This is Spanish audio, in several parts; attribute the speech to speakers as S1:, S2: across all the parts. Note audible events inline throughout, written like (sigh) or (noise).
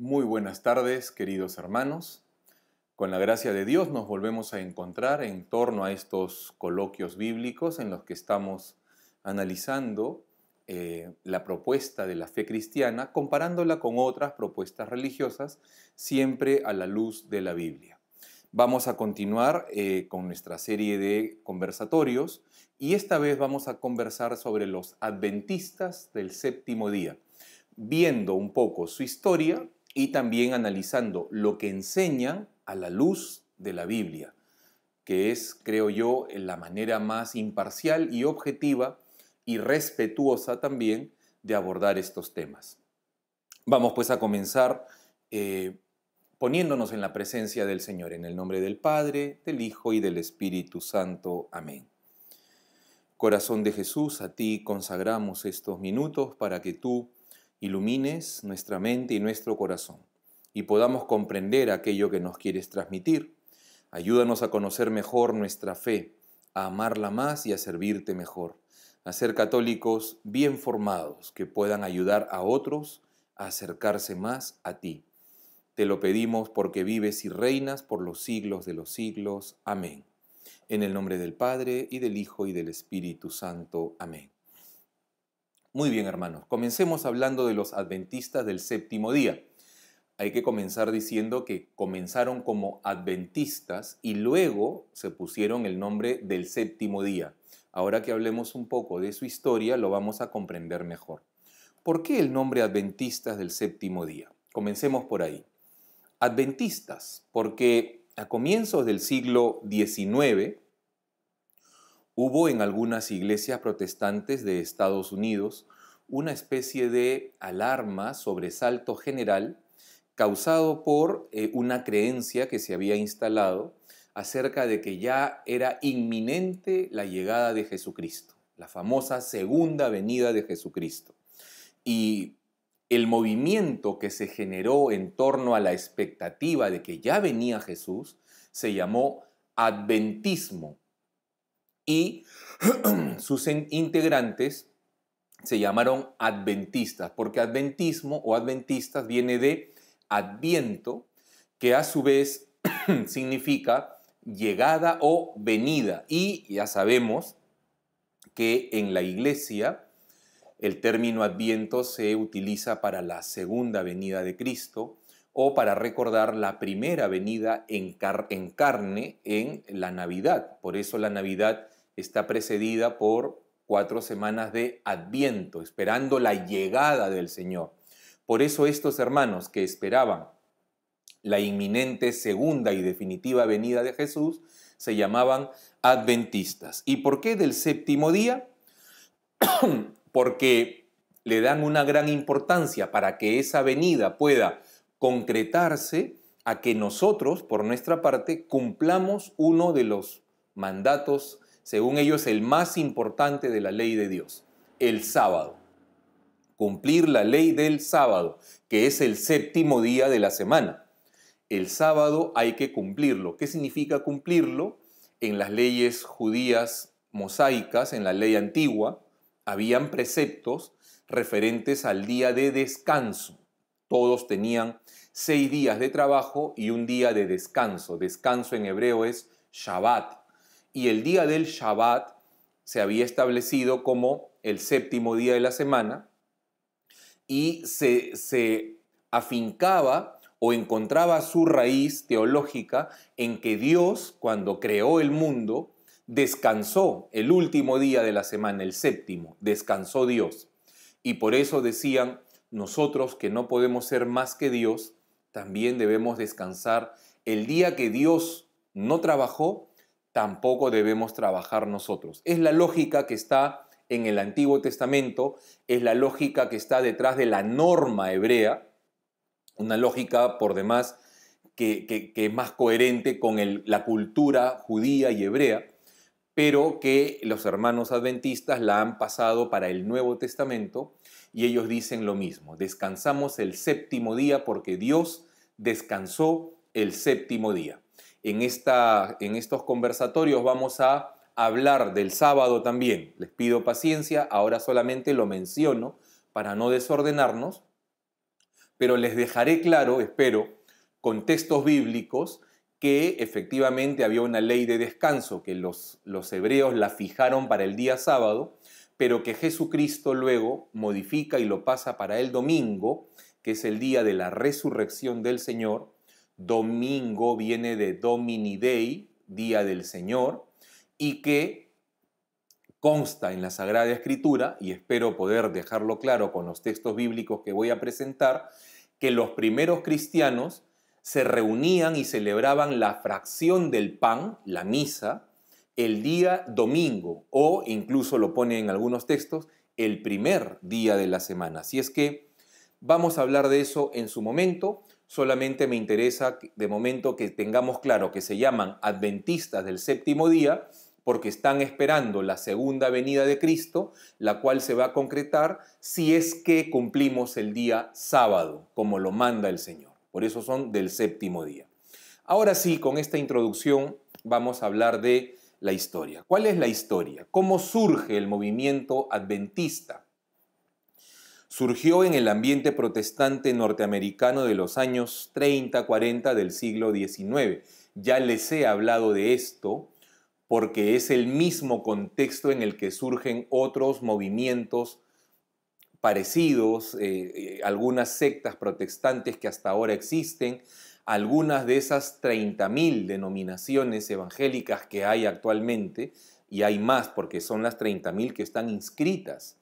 S1: Muy buenas tardes, queridos hermanos. Con la gracia de Dios nos volvemos a encontrar en torno a estos coloquios bíblicos en los que estamos analizando eh, la propuesta de la fe cristiana, comparándola con otras propuestas religiosas, siempre a la luz de la Biblia. Vamos a continuar eh, con nuestra serie de conversatorios y esta vez vamos a conversar sobre los adventistas del séptimo día, viendo un poco su historia, y también analizando lo que enseñan a la luz de la Biblia, que es, creo yo, la manera más imparcial y objetiva y respetuosa también de abordar estos temas. Vamos pues a comenzar eh, poniéndonos en la presencia del Señor, en el nombre del Padre, del Hijo y del Espíritu Santo. Amén. Corazón de Jesús, a ti consagramos estos minutos para que tú ilumines nuestra mente y nuestro corazón y podamos comprender aquello que nos quieres transmitir. Ayúdanos a conocer mejor nuestra fe, a amarla más y a servirte mejor, a ser católicos bien formados que puedan ayudar a otros a acercarse más a ti. Te lo pedimos porque vives y reinas por los siglos de los siglos. Amén. En el nombre del Padre, y del Hijo, y del Espíritu Santo. Amén. Muy bien, hermanos, comencemos hablando de los adventistas del séptimo día. Hay que comenzar diciendo que comenzaron como adventistas y luego se pusieron el nombre del séptimo día. Ahora que hablemos un poco de su historia, lo vamos a comprender mejor. ¿Por qué el nombre adventistas del séptimo día? Comencemos por ahí. Adventistas, porque a comienzos del siglo XIX, Hubo en algunas iglesias protestantes de Estados Unidos una especie de alarma, sobresalto general, causado por eh, una creencia que se había instalado acerca de que ya era inminente la llegada de Jesucristo, la famosa segunda venida de Jesucristo. Y el movimiento que se generó en torno a la expectativa de que ya venía Jesús se llamó adventismo y (clears throat) sus integrantes se llamaron adventistas, porque adventismo o adventistas viene de adviento, que a su vez (clears throat) significa llegada o venida. Y ya sabemos que en la iglesia el término adviento se utiliza para la segunda venida de Cristo o para recordar la primera venida en, carne en la Navidad. Por eso la Navidad está precedida por cuatro semanas de adviento, esperando la llegada del Señor. Por eso estos hermanos que esperaban la inminente segunda y definitiva venida de Jesús se llamaban adventistas. ¿Y por qué del séptimo día? (clears throat) Porque le dan una gran importancia para que esa venida pueda concretarse a que nosotros, por nuestra parte, cumplamos uno de los mandatos según ellos, el más importante de la ley de Dios, el sábado. Cumplir la ley del sábado, que es el séptimo día de la semana. El sábado hay que cumplirlo. ¿Qué significa cumplirlo? En las leyes judías mosaicas, en la ley antigua, habían preceptos referentes al día de descanso. Todos tenían seis días de trabajo y un día de descanso. Descanso en hebreo es Shabbat, y el día del Shabbat se había establecido como el séptimo día de la semana y se, se afincaba o encontraba su raíz teológica en que Dios, cuando creó el mundo, descansó el último día de la semana, el séptimo, descansó Dios. Y por eso decían, nosotros que no podemos ser más que Dios, también debemos descansar el día que Dios no trabajó, tampoco debemos trabajar nosotros. Es la lógica que está en el Antiguo Testamento, es la lógica que está detrás de la norma hebrea, una lógica por demás que, es más coherente con la cultura judía y hebrea, pero que los hermanos adventistas la han pasado para el Nuevo Testamento y ellos dicen lo mismo, descansamos el séptimo día porque Dios descansó el séptimo día. En, esta, en estos conversatorios vamos a hablar del sábado también. Les pido paciencia, ahora solamente lo menciono para no desordenarnos, pero les dejaré claro, espero, con textos bíblicos que efectivamente había una ley de descanso, que los, los hebreos la fijaron para el día sábado, pero que Jesucristo luego modifica y lo pasa para el domingo, que es el día de la resurrección del Señor, domingo viene de Domini Dei, Día del Señor, y que consta en la Sagrada Escritura, y espero poder dejarlo claro con los textos bíblicos que voy a presentar, que los primeros cristianos se reunían y celebraban la fracción del pan, la misa, el día domingo o incluso lo pone en algunos textos el primer día de la semana. Así es que vamos a hablar de eso en su momento solamente me interesa de momento que tengamos claro que se llaman adventistas del séptimo día porque están esperando la segunda venida de Cristo, la cual se va a concretar si es que cumplimos el día sábado, como lo manda el Señor. Por eso son del séptimo día. Ahora sí, con esta introducción vamos a hablar de la historia. ¿Cuál es la historia? ¿Cómo surge el movimiento adventista? surgió en el ambiente protestante norteamericano de los años 30-40 del siglo XIX. Ya les he hablado de esto porque es el mismo contexto en el que surgen otros movimientos parecidos, eh, eh, algunas sectas protestantes que hasta ahora existen, algunas de esas 30.000 denominaciones evangélicas que hay actualmente, y hay más porque son las 30.000 que están inscritas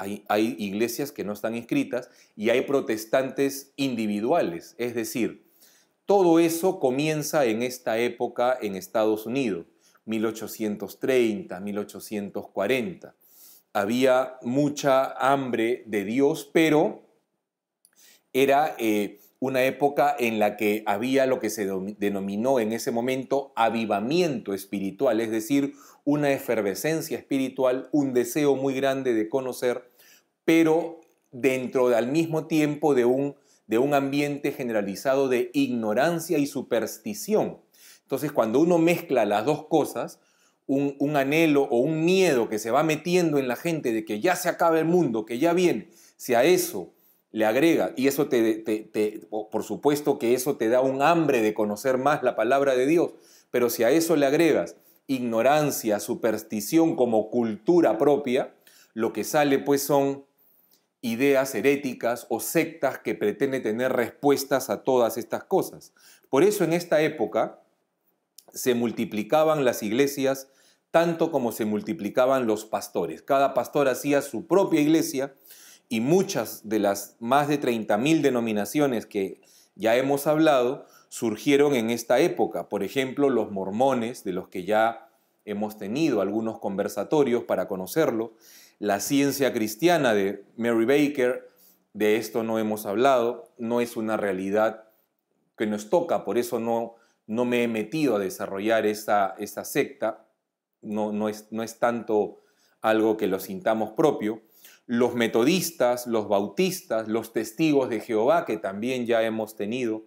S1: hay, iglesias que no están escritas y hay protestantes individuales. Es decir, todo eso comienza en esta época en Estados Unidos, 1830, 1840. Había mucha hambre de Dios, pero era eh, una época en la que había lo que se denominó en ese momento avivamiento espiritual, es decir, una efervescencia espiritual, un deseo muy grande de conocer pero dentro del al mismo tiempo de un, de un ambiente generalizado de ignorancia y superstición. Entonces, cuando uno mezcla las dos cosas, un, un, anhelo o un miedo que se va metiendo en la gente de que ya se acaba el mundo, que ya viene, si a eso le agrega, y eso te, te, por supuesto que eso te da un hambre de conocer más la palabra de Dios, pero si a eso le agregas ignorancia, superstición como cultura propia, lo que sale pues son ideas heréticas o sectas que pretende tener respuestas a todas estas cosas. Por eso en esta época se multiplicaban las iglesias tanto como se multiplicaban los pastores. Cada pastor hacía su propia iglesia y muchas de las más de 30.000 denominaciones que ya hemos hablado surgieron en esta época. Por ejemplo, los mormones, de los que ya hemos tenido algunos conversatorios para conocerlo, la ciencia cristiana de Mary Baker, de esto no hemos hablado, no es una realidad que nos toca, por eso no, no me he metido a desarrollar esa secta, no, no, es, no es tanto algo que lo sintamos propio. Los metodistas, los bautistas, los testigos de Jehová, que también ya hemos tenido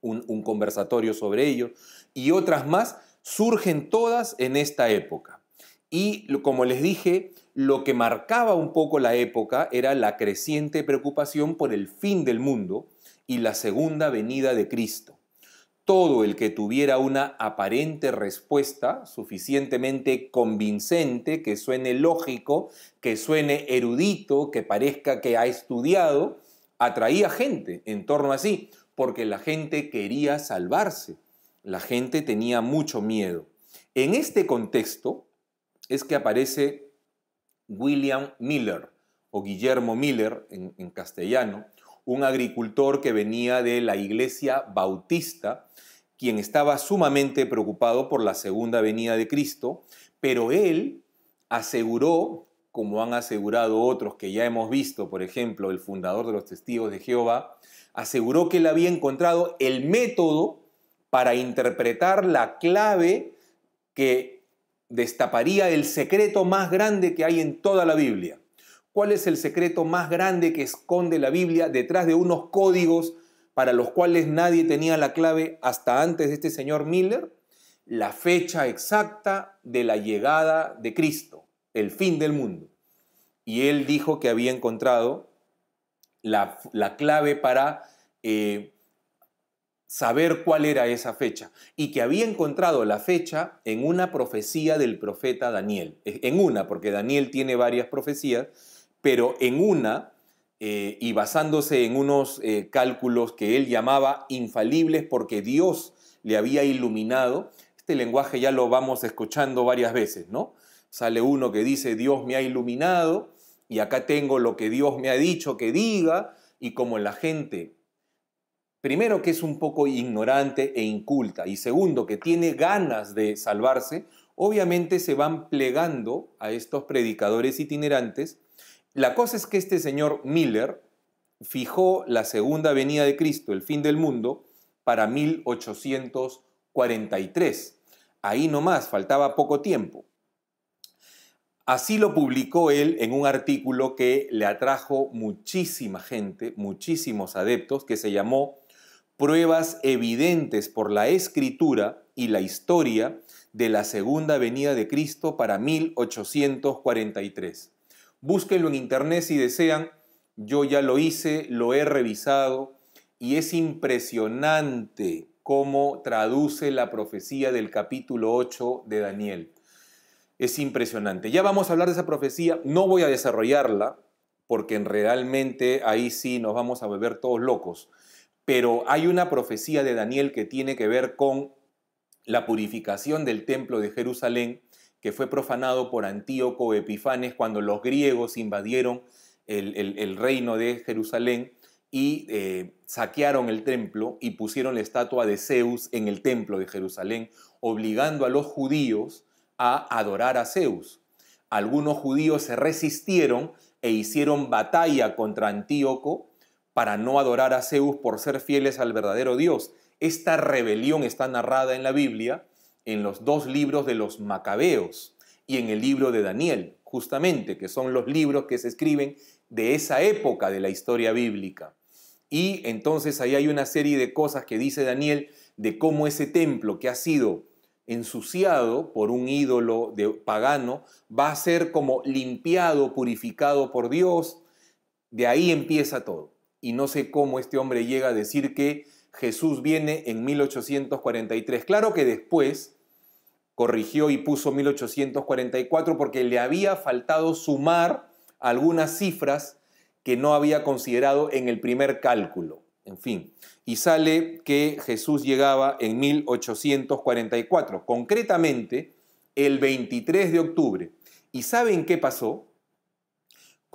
S1: un, un conversatorio sobre ello, y otras más, surgen todas en esta época. Y como les dije, lo que marcaba un poco la época era la creciente preocupación por el fin del mundo y la segunda venida de Cristo. Todo el que tuviera una aparente respuesta suficientemente convincente, que suene lógico, que suene erudito, que parezca que ha estudiado, atraía gente en torno a sí, porque la gente quería salvarse. La gente tenía mucho miedo. En este contexto es que aparece William Miller, o Guillermo Miller en, castellano, un agricultor que venía de la iglesia bautista, quien estaba sumamente preocupado por la segunda venida de Cristo, pero él aseguró, como han asegurado otros que ya hemos visto, por ejemplo, el fundador de los testigos de Jehová, aseguró que él había encontrado el método para interpretar la clave que destaparía el secreto más grande que hay en toda la Biblia. ¿Cuál es el secreto más grande que esconde la Biblia detrás de unos códigos para los cuales nadie tenía la clave hasta antes de este señor Miller? La fecha exacta de la llegada de Cristo, el fin del mundo. Y él dijo que había encontrado la, clave para eh, saber cuál era esa fecha y que había encontrado la fecha en una profecía del profeta Daniel. E, en una, porque Daniel tiene varias profecías, pero en una, eh, y basándose en unos eh, cálculos que él llamaba infalibles porque Dios le había iluminado, este lenguaje ya lo vamos escuchando varias veces, ¿no? Sale uno que dice, Dios me ha iluminado, y acá tengo lo que Dios me ha dicho que diga, y como la gente primero que es un poco ignorante e inculta y segundo que tiene ganas de salvarse, obviamente se van plegando a estos predicadores itinerantes. La cosa es que este señor Miller fijó la segunda venida de Cristo, el fin del mundo, para 1843. Ahí nomás, faltaba poco tiempo. Así lo publicó él en un artículo que le atrajo muchísima gente, muchísimos adeptos, que se llamó pruebas evidentes por la escritura y la historia de la segunda venida de Cristo para 1843. Búsquenlo en internet si desean, yo ya lo hice, lo he revisado y es impresionante cómo traduce la profecía del capítulo 8 de Daniel. Es impresionante. Ya vamos a hablar de esa profecía, no voy a desarrollarla porque realmente ahí sí nos vamos a beber todos locos pero hay una profecía de Daniel que tiene que ver con la purificación del templo de Jerusalén, que fue profanado por Antíoco Epifanes cuando los griegos invadieron el, reino de Jerusalén y eh, saquearon el templo y pusieron la estatua de Zeus en el templo de Jerusalén, obligando a los judíos a adorar a Zeus. Algunos judíos se resistieron e hicieron batalla contra Antíoco, para no adorar a Zeus por ser fieles al verdadero Dios. Esta rebelión está narrada en la Biblia, en los dos libros de los Macabeos y en el libro de Daniel, justamente, que son los libros que se escriben de esa época de la historia bíblica. Y entonces ahí hay una serie de cosas que dice Daniel de cómo ese templo que ha sido ensuciado por un ídolo de pagano va a ser como limpiado, purificado por Dios. De ahí empieza todo y no sé cómo este hombre llega a decir que Jesús viene en 1843. Claro que después corrigió y puso 1844 porque le había faltado sumar algunas cifras que no había considerado en el primer cálculo. En fin, y sale que Jesús llegaba en 1844, concretamente el 23 de octubre. ¿Y saben qué pasó?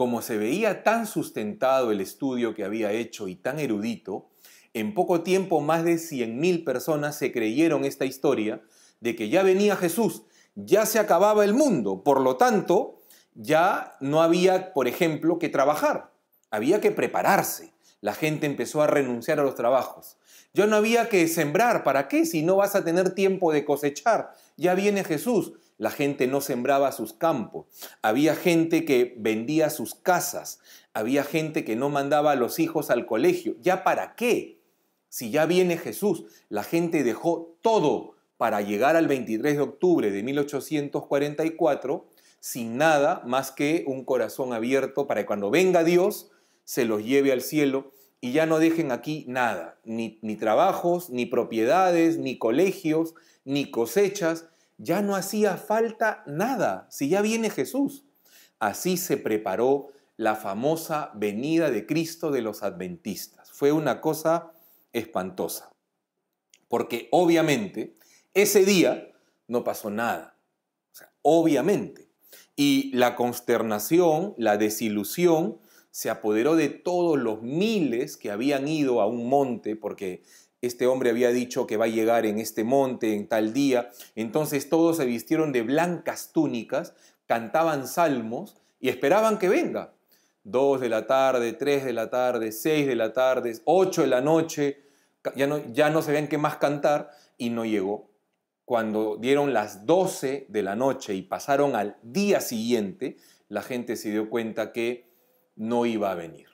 S1: Como se veía tan sustentado el estudio que había hecho y tan erudito, en poco tiempo más de 100.000 personas se creyeron esta historia de que ya venía Jesús, ya se acababa el mundo, por lo tanto, ya no había, por ejemplo, que trabajar, había que prepararse. La gente empezó a renunciar a los trabajos. ¿Yo no había que sembrar, ¿para qué? Si no vas a tener tiempo de cosechar, ya viene Jesús. La gente no sembraba sus campos. Había gente que vendía sus casas. Había gente que no mandaba a los hijos al colegio. ¿Ya para qué? Si ya viene Jesús, la gente dejó todo para llegar al 23 de octubre de 1844 sin nada más que un corazón abierto para que cuando venga Dios se los lleve al cielo y ya no dejen aquí nada, ni, ni, trabajos, ni propiedades, ni colegios, ni cosechas, ya no hacía falta nada si ya viene Jesús. Así se preparó la famosa venida de Cristo de los adventistas. Fue una cosa espantosa, porque obviamente ese día no pasó nada, obviamente. Y la consternación, la desilusión se apoderó de todos los miles que habían ido a un monte, porque este hombre había dicho que va a llegar en este monte, en tal día. Entonces todos se vistieron de blancas túnicas, cantaban salmos y esperaban que venga. Dos de la tarde, tres de la tarde, seis de la tarde, ocho de la noche, ya no, ya no sabían qué más cantar y no llegó. Cuando dieron las doce de la noche y pasaron al día siguiente, la gente se dio cuenta que no iba a venir.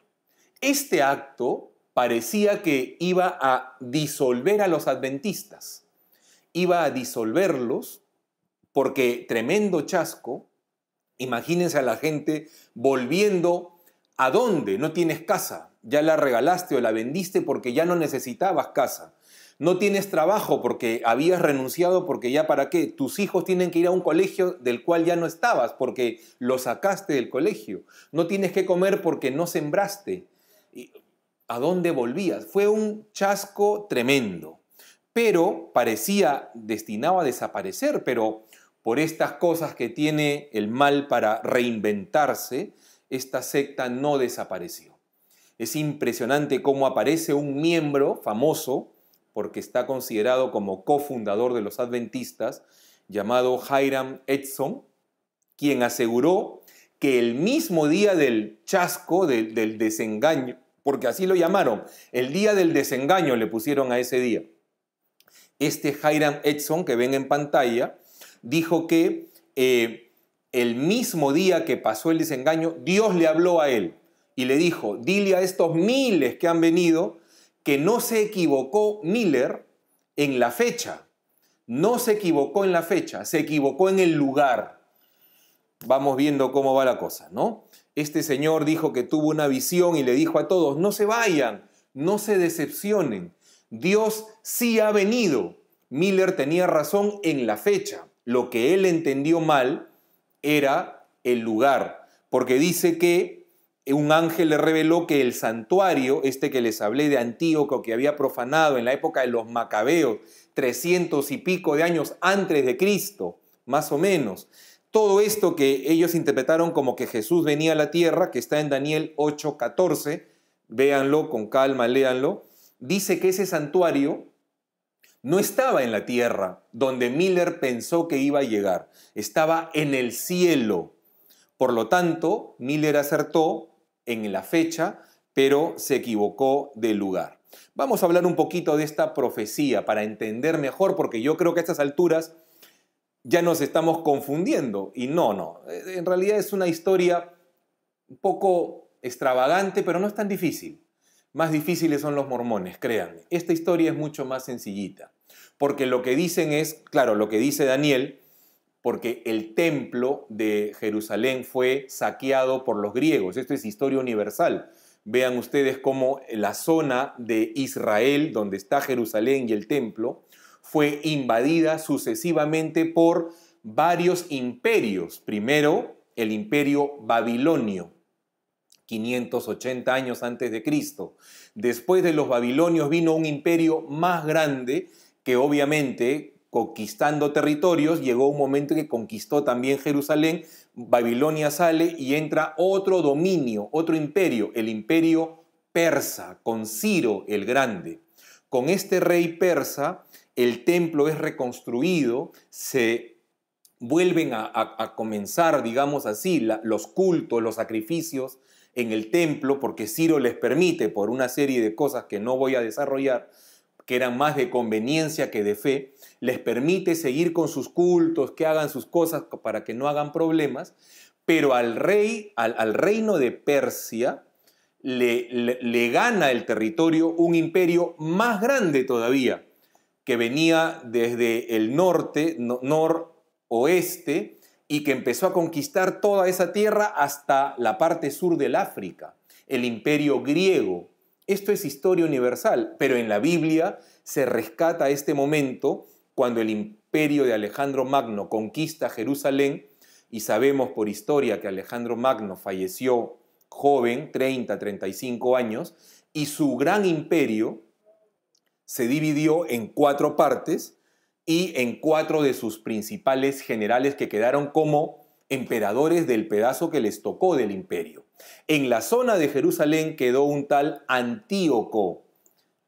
S1: Este acto parecía que iba a disolver a los adventistas, iba a disolverlos porque tremendo chasco, imagínense a la gente volviendo a dónde, no tienes casa, ya la regalaste o la vendiste porque ya no necesitabas casa, no tienes trabajo porque habías renunciado porque ya para qué, tus hijos tienen que ir a un colegio del cual ya no estabas porque lo sacaste del colegio, no tienes que comer porque no sembraste, a dónde volvías. Fue un chasco tremendo, pero parecía destinado a desaparecer, pero por estas cosas que tiene el mal para reinventarse, esta secta no desapareció. Es impresionante cómo aparece un miembro famoso, porque está considerado como cofundador de los adventistas, llamado Hiram Edson, quien aseguró que el mismo día del chasco, del, del desengaño, porque así lo llamaron. El día del desengaño le pusieron a ese día. Este Hiram Edson que ven en pantalla dijo que eh, el mismo día que pasó el desengaño, Dios le habló a él y le dijo, dile a estos miles que han venido que no se equivocó Miller en la fecha. No se equivocó en la fecha, se equivocó en el lugar. Vamos viendo cómo va la cosa, ¿no? Este señor dijo que tuvo una visión y le dijo a todos, no se vayan, no se decepcionen. Dios sí ha venido. Miller tenía razón en la fecha. Lo que él entendió mal era el lugar, porque dice que un ángel le reveló que el santuario, este que les hablé de Antíoco, que había profanado en la época de los macabeos, trescientos y pico de años antes de Cristo, más o menos, todo esto que ellos interpretaron como que Jesús venía a la tierra, que está en Daniel 8:14, véanlo con calma, léanlo, dice que ese santuario no estaba en la tierra donde Miller pensó que iba a llegar, estaba en el cielo. Por lo tanto, Miller acertó en la fecha, pero se equivocó del lugar. Vamos a hablar un poquito de esta profecía para entender mejor, porque yo creo que a estas alturas ya nos estamos confundiendo. Y no, no. Eh, en realidad es una historia un poco extravagante, pero no es tan difícil. Más difíciles son los mormones, créanme. Esta historia es mucho más sencillita. Porque lo que dicen es, claro, lo que dice Daniel, porque el templo de Jerusalén fue saqueado por los griegos. Esto es historia universal. Vean ustedes cómo la zona de Israel, donde está Jerusalén y el templo, fue invadida sucesivamente por varios imperios. Primero, el imperio babilonio, 580 años antes de Cristo. Después de los babilonios vino un imperio más grande que obviamente conquistando territorios, llegó un momento que conquistó también Jerusalén, Babilonia sale y entra otro dominio, otro imperio, el imperio persa, con Ciro el Grande. Con este rey persa, el templo es reconstruido, se vuelven a, comenzar, digamos así, los cultos, los sacrificios en el templo, porque Ciro les permite, por una serie de cosas que no voy a desarrollar, que eran más de conveniencia que de fe, les permite seguir con sus cultos, que hagan sus cosas para que no hagan problemas, pero al rey, al, reino de Persia, le gana el territorio un imperio más grande todavía, que venía desde el norte, noroeste, y que empezó a conquistar toda esa tierra hasta la parte sur del África, el imperio griego. Esto es historia universal, pero en la Biblia se rescata este momento cuando el imperio de Alejandro Magno conquista Jerusalén, y sabemos por historia que Alejandro Magno falleció joven, 30, 35 años, y su gran imperio, se dividió en cuatro partes y en cuatro de sus principales generales que quedaron como emperadores del pedazo que les tocó del imperio. En la zona de Jerusalén quedó un tal Antíoco,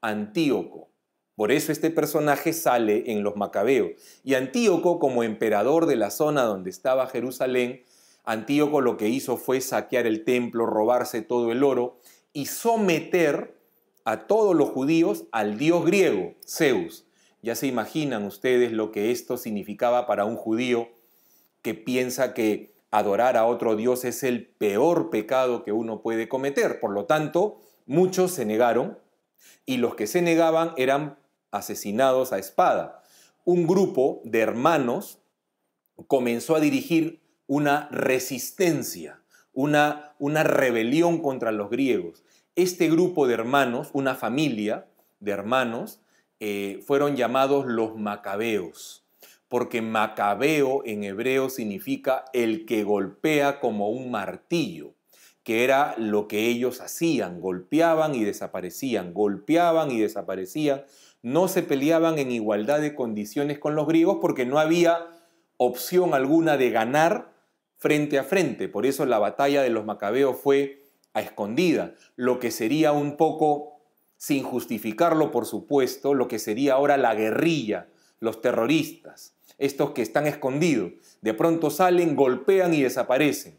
S1: Antíoco. Por eso este personaje sale en los Macabeos. Y Antíoco, como emperador de la zona donde estaba Jerusalén, Antíoco lo que hizo fue saquear el templo, robarse todo el oro y someter a todos los judíos al dios griego, Zeus. Ya se imaginan ustedes lo que esto significaba para un judío que piensa que adorar a otro dios es el peor pecado que uno puede cometer. Por lo tanto, muchos se negaron y los que se negaban eran asesinados a espada. Un grupo de hermanos comenzó a dirigir una resistencia, una, una rebelión contra los griegos. Este grupo de hermanos, una familia de hermanos, eh, fueron llamados los macabeos, porque macabeo en hebreo significa el que golpea como un martillo, que era lo que ellos hacían, golpeaban y desaparecían, golpeaban y desaparecían, no se peleaban en igualdad de condiciones con los griegos porque no había opción alguna de ganar frente a frente, por eso la batalla de los macabeos fue escondida, lo que sería un poco, sin justificarlo por supuesto, lo que sería ahora la guerrilla, los terroristas, estos que están escondidos, de pronto salen, golpean y desaparecen.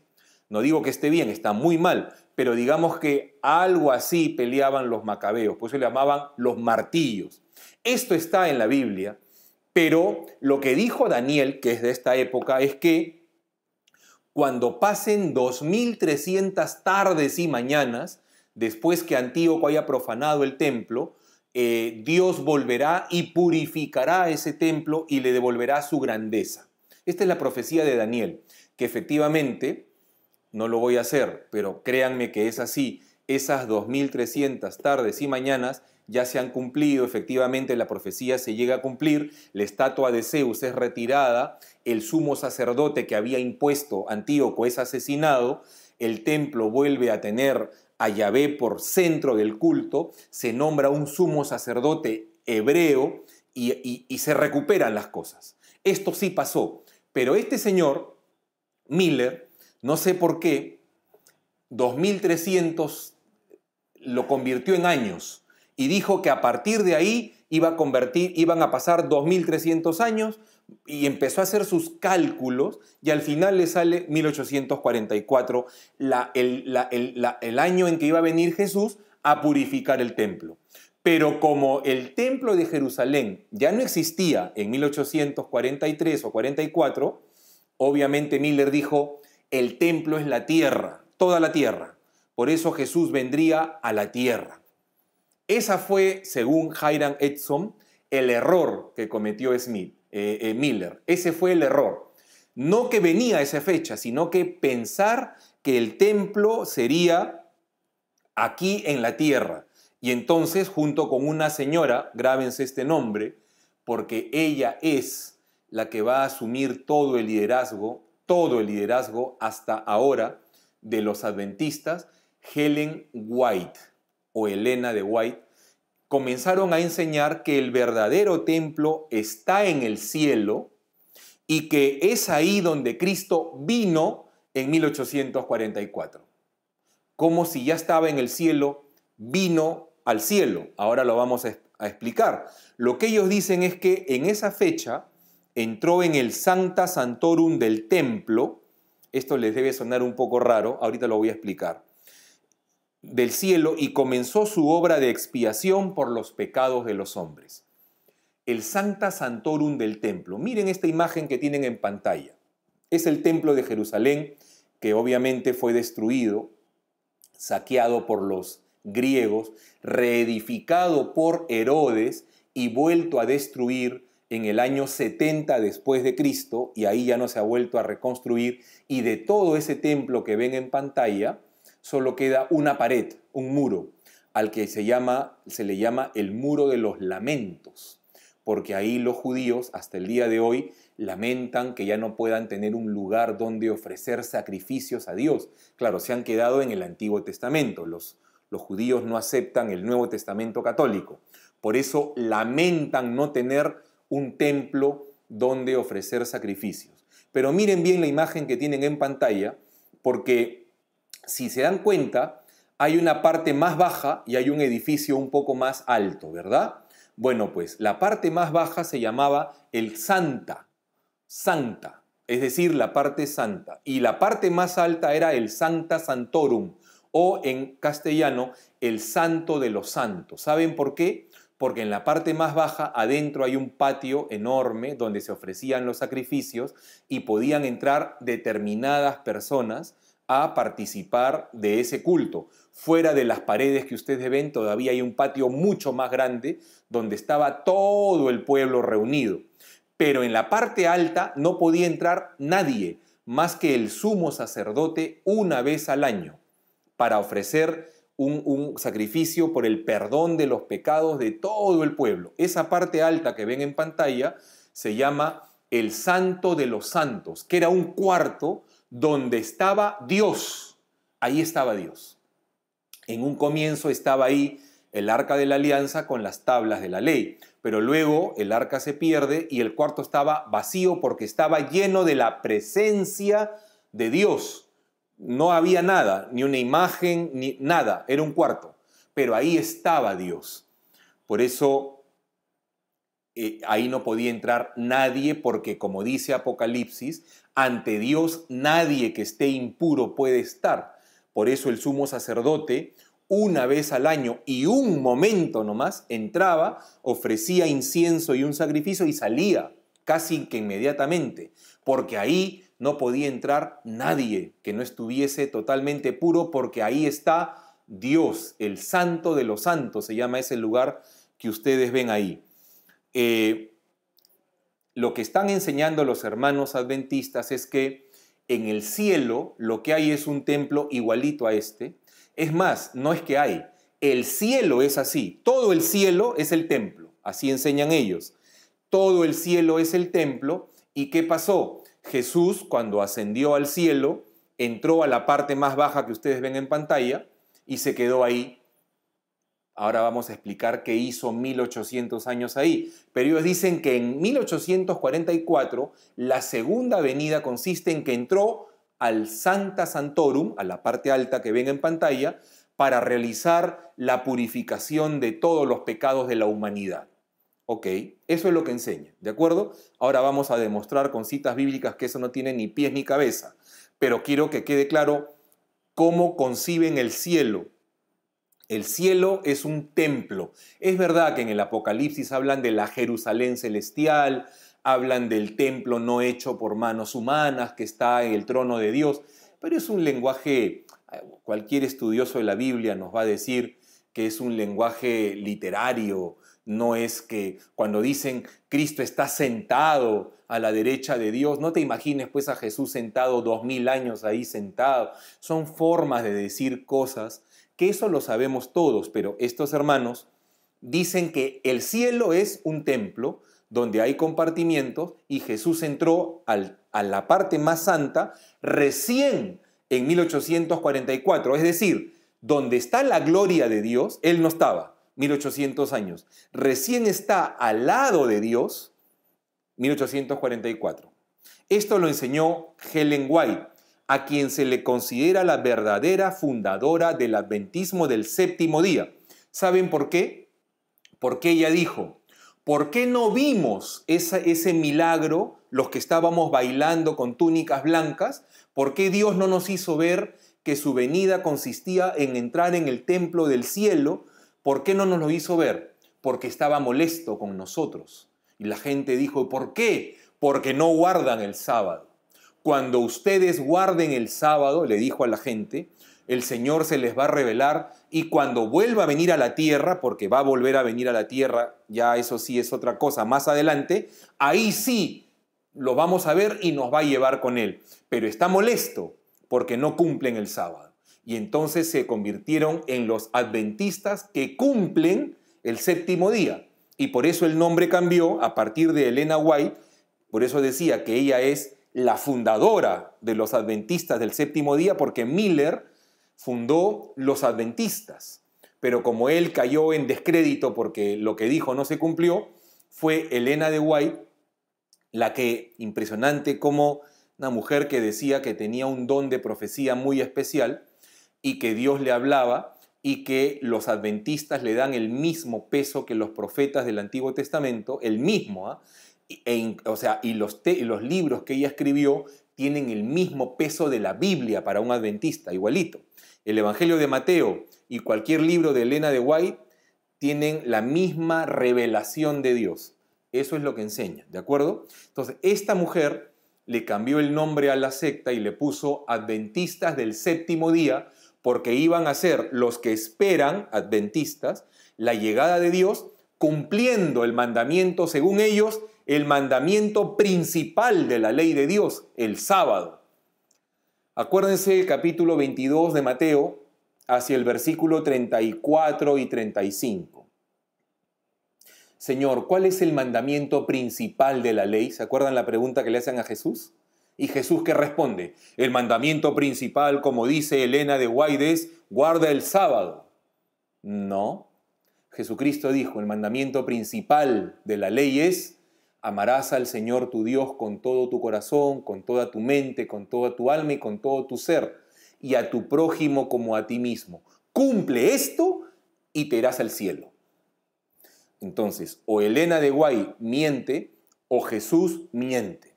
S1: No digo que esté bien, está muy mal, pero digamos que algo así peleaban los macabeos, por eso le llamaban los martillos. Esto está en la Biblia, pero lo que dijo Daniel, que es de esta época, es que cuando pasen 2.300 tardes y mañanas, después que Antíoco haya profanado el templo, eh, Dios volverá y purificará ese templo y le devolverá su grandeza. Esta es la profecía de Daniel, que efectivamente, no lo voy a hacer, pero créanme que es así, esas 2.300 tardes y mañanas ya se han cumplido, efectivamente la profecía se llega a cumplir, la estatua de Zeus es retirada, el sumo sacerdote que había impuesto Antíoco es asesinado, el templo vuelve a tener a Yahvé por centro del culto, se nombra un sumo sacerdote hebreo y, y se recuperan las cosas. Esto sí pasó, pero este señor, Miller, no sé por qué, 2300 lo convirtió en años y dijo que a partir de ahí iba a convertir, iban a pasar 2.300 años y empezó a hacer sus cálculos y al final le sale 1844, la, el, el año en que iba a venir Jesús a purificar el templo. Pero como el templo de Jerusalén ya no existía en 1843 o 44, obviamente Miller dijo, el templo es la tierra, toda la tierra. Por eso Jesús vendría a la tierra. Esa fue, según Hiram Edson, el error que cometió Smith, eh, eh, Miller. Ese fue el error. No que venía a esa fecha, sino que pensar que el templo sería aquí en la tierra. Y entonces, junto con una señora, grábense este nombre, porque ella es la que va a asumir todo el liderazgo, todo el liderazgo hasta ahora de los adventistas, Helen White o Elena de White, comenzaron a enseñar que el verdadero templo está en el cielo y que es ahí donde Cristo vino en 1844. Como si ya estaba en el cielo, vino al cielo. Ahora lo vamos a, explicar. Lo que ellos dicen es que en esa fecha entró en el Santa Santorum del templo. Esto les debe sonar un poco raro, ahorita lo voy a explicar del cielo y comenzó su obra de expiación por los pecados de los hombres. El Santa Santorum del templo. Miren esta imagen que tienen en pantalla. Es el templo de Jerusalén que obviamente fue destruido, saqueado por los griegos, reedificado por Herodes y vuelto a destruir en el año 70 después de Cristo y ahí ya no se ha vuelto a reconstruir y de todo ese templo que ven en pantalla, solo queda una pared, un muro, al que se, llama, se le llama el muro de los lamentos, porque ahí los judíos hasta el día de hoy lamentan que ya no puedan tener un lugar donde ofrecer sacrificios a Dios. Claro, se han quedado en el Antiguo Testamento, los judíos no aceptan el Nuevo Testamento católico, por eso lamentan no tener un templo donde ofrecer sacrificios. Pero miren bien la imagen que tienen en pantalla, porque si se dan cuenta, hay una parte más baja y hay un edificio un poco más alto, ¿verdad? Bueno, pues la parte más baja se llamaba el Santa, Santa, es decir, la parte santa. Y la parte más alta era el Santa Santorum, o en castellano, el Santo de los Santos. ¿Saben por qué? Porque en la parte más baja, adentro hay un patio enorme donde se ofrecían los sacrificios y podían entrar determinadas personas a participar de ese culto. Fuera de las paredes que ustedes ven, todavía hay un patio mucho más grande donde estaba todo el pueblo reunido. Pero en la parte alta no podía entrar nadie más que el sumo sacerdote una vez al año para ofrecer un, un, sacrificio por el perdón de los pecados de todo el pueblo. Esa parte alta que ven en pantalla se llama el Santo de los Santos, que era un cuarto donde estaba Dios, ahí estaba Dios. En un comienzo estaba ahí el arca de la alianza con las tablas de la ley, pero luego el arca se pierde y el cuarto estaba vacío porque estaba lleno de la presencia de Dios. No había nada, ni una imagen, ni nada, era un cuarto, pero ahí estaba Dios. Por eso eh, ahí no podía entrar nadie porque como dice Apocalipsis, ante Dios nadie que esté impuro puede estar. Por eso el sumo sacerdote, una vez al año y un momento nomás, entraba, ofrecía incienso y un sacrificio y salía casi que inmediatamente, porque ahí no podía entrar nadie que no estuviese totalmente puro, porque ahí está Dios, el santo de los santos, se llama ese lugar que ustedes ven ahí. Eh, lo que están enseñando los hermanos adventistas es que en el cielo lo que hay es un templo igualito a este. Es más, no es que hay, el cielo es así, todo el cielo es el templo, así enseñan ellos. Todo el cielo es el templo. ¿Y qué pasó? Jesús cuando ascendió al cielo, entró a la parte más baja que ustedes ven en pantalla y se quedó ahí Ahora vamos a explicar qué hizo 1800 años ahí. Pero ellos dicen que en 1844 la segunda venida consiste en que entró al Santa Santorum, a la parte alta que ven en pantalla, para realizar la purificación de todos los pecados de la humanidad. Ok, eso es lo que enseña, ¿de acuerdo? Ahora vamos a demostrar con citas bíblicas que eso no tiene ni pies ni cabeza, pero quiero que quede claro cómo conciben el cielo el cielo es un templo. Es verdad que en el Apocalipsis hablan de la Jerusalén celestial, hablan del templo no hecho por manos humanas que está en el trono de Dios, pero es un lenguaje, cualquier estudioso de la Biblia nos va a decir que es un lenguaje literario, no es que cuando dicen Cristo está sentado a la derecha de Dios, no te imagines pues a Jesús sentado dos mil años ahí sentado. Son formas de decir cosas que eso lo sabemos todos, pero estos hermanos dicen que el cielo es un templo donde hay compartimientos y Jesús entró a la parte más santa recién en 1844, es decir, donde está la gloria de Dios, él no estaba, 1800 años, recién está al lado de Dios, 1844. Esto lo enseñó Helen White, a quien se le considera la verdadera fundadora del adventismo del séptimo día. ¿Saben por qué? Porque ella dijo, ¿por qué no vimos ese milagro los que estábamos bailando con túnicas blancas? ¿Por qué Dios no nos hizo ver que su venida consistía en entrar en el templo del cielo? ¿Por qué no nos lo hizo ver? Porque estaba molesto con nosotros. Y la gente dijo, ¿por qué? Porque no guardan el sábado. Cuando ustedes guarden el sábado, le dijo a la gente, el Señor se les va a revelar y cuando vuelva a venir a la tierra, porque va a volver a venir a la tierra, ya eso sí es otra cosa más adelante, ahí sí lo vamos a ver y nos va a llevar con él. Pero está molesto porque no cumplen el sábado. Y entonces se convirtieron en los adventistas que cumplen el séptimo día. Y por eso el nombre cambió a partir de Elena White. Por eso decía que ella es la fundadora de los adventistas del séptimo día, porque Miller fundó los adventistas, pero como él cayó en descrédito porque lo que dijo no se cumplió, fue Elena de White la que, impresionante como una mujer que decía que tenía un don de profecía muy especial y que Dios le hablaba y que los adventistas le dan el mismo peso que los profetas del Antiguo Testamento, el mismo, ¿ah? E o sea, y los, y los libros que ella escribió tienen el mismo peso de la Biblia para un adventista, igualito. El Evangelio de Mateo y cualquier libro de Elena de White tienen la misma revelación de Dios. Eso es lo que enseña, ¿de acuerdo? Entonces, esta mujer le cambió el nombre a la secta y le puso adventistas del séptimo día porque iban a ser los que esperan, adventistas, la llegada de Dios cumpliendo el mandamiento, según ellos, el mandamiento principal de la ley de Dios, el sábado. Acuérdense el capítulo 22 de Mateo hacia el versículo 34 y 35. Señor, ¿cuál es el mandamiento principal de la ley? ¿Se acuerdan la pregunta que le hacen a Jesús? Y Jesús que responde, el mandamiento principal, como dice Elena de White, guarda el sábado. No. Jesucristo dijo, el mandamiento principal de la ley es Amarás al Señor tu Dios con todo tu corazón, con toda tu mente, con toda tu alma y con todo tu ser, y a tu prójimo como a ti mismo. Cumple esto y te irás al cielo. Entonces, o Elena de Guay miente o Jesús miente.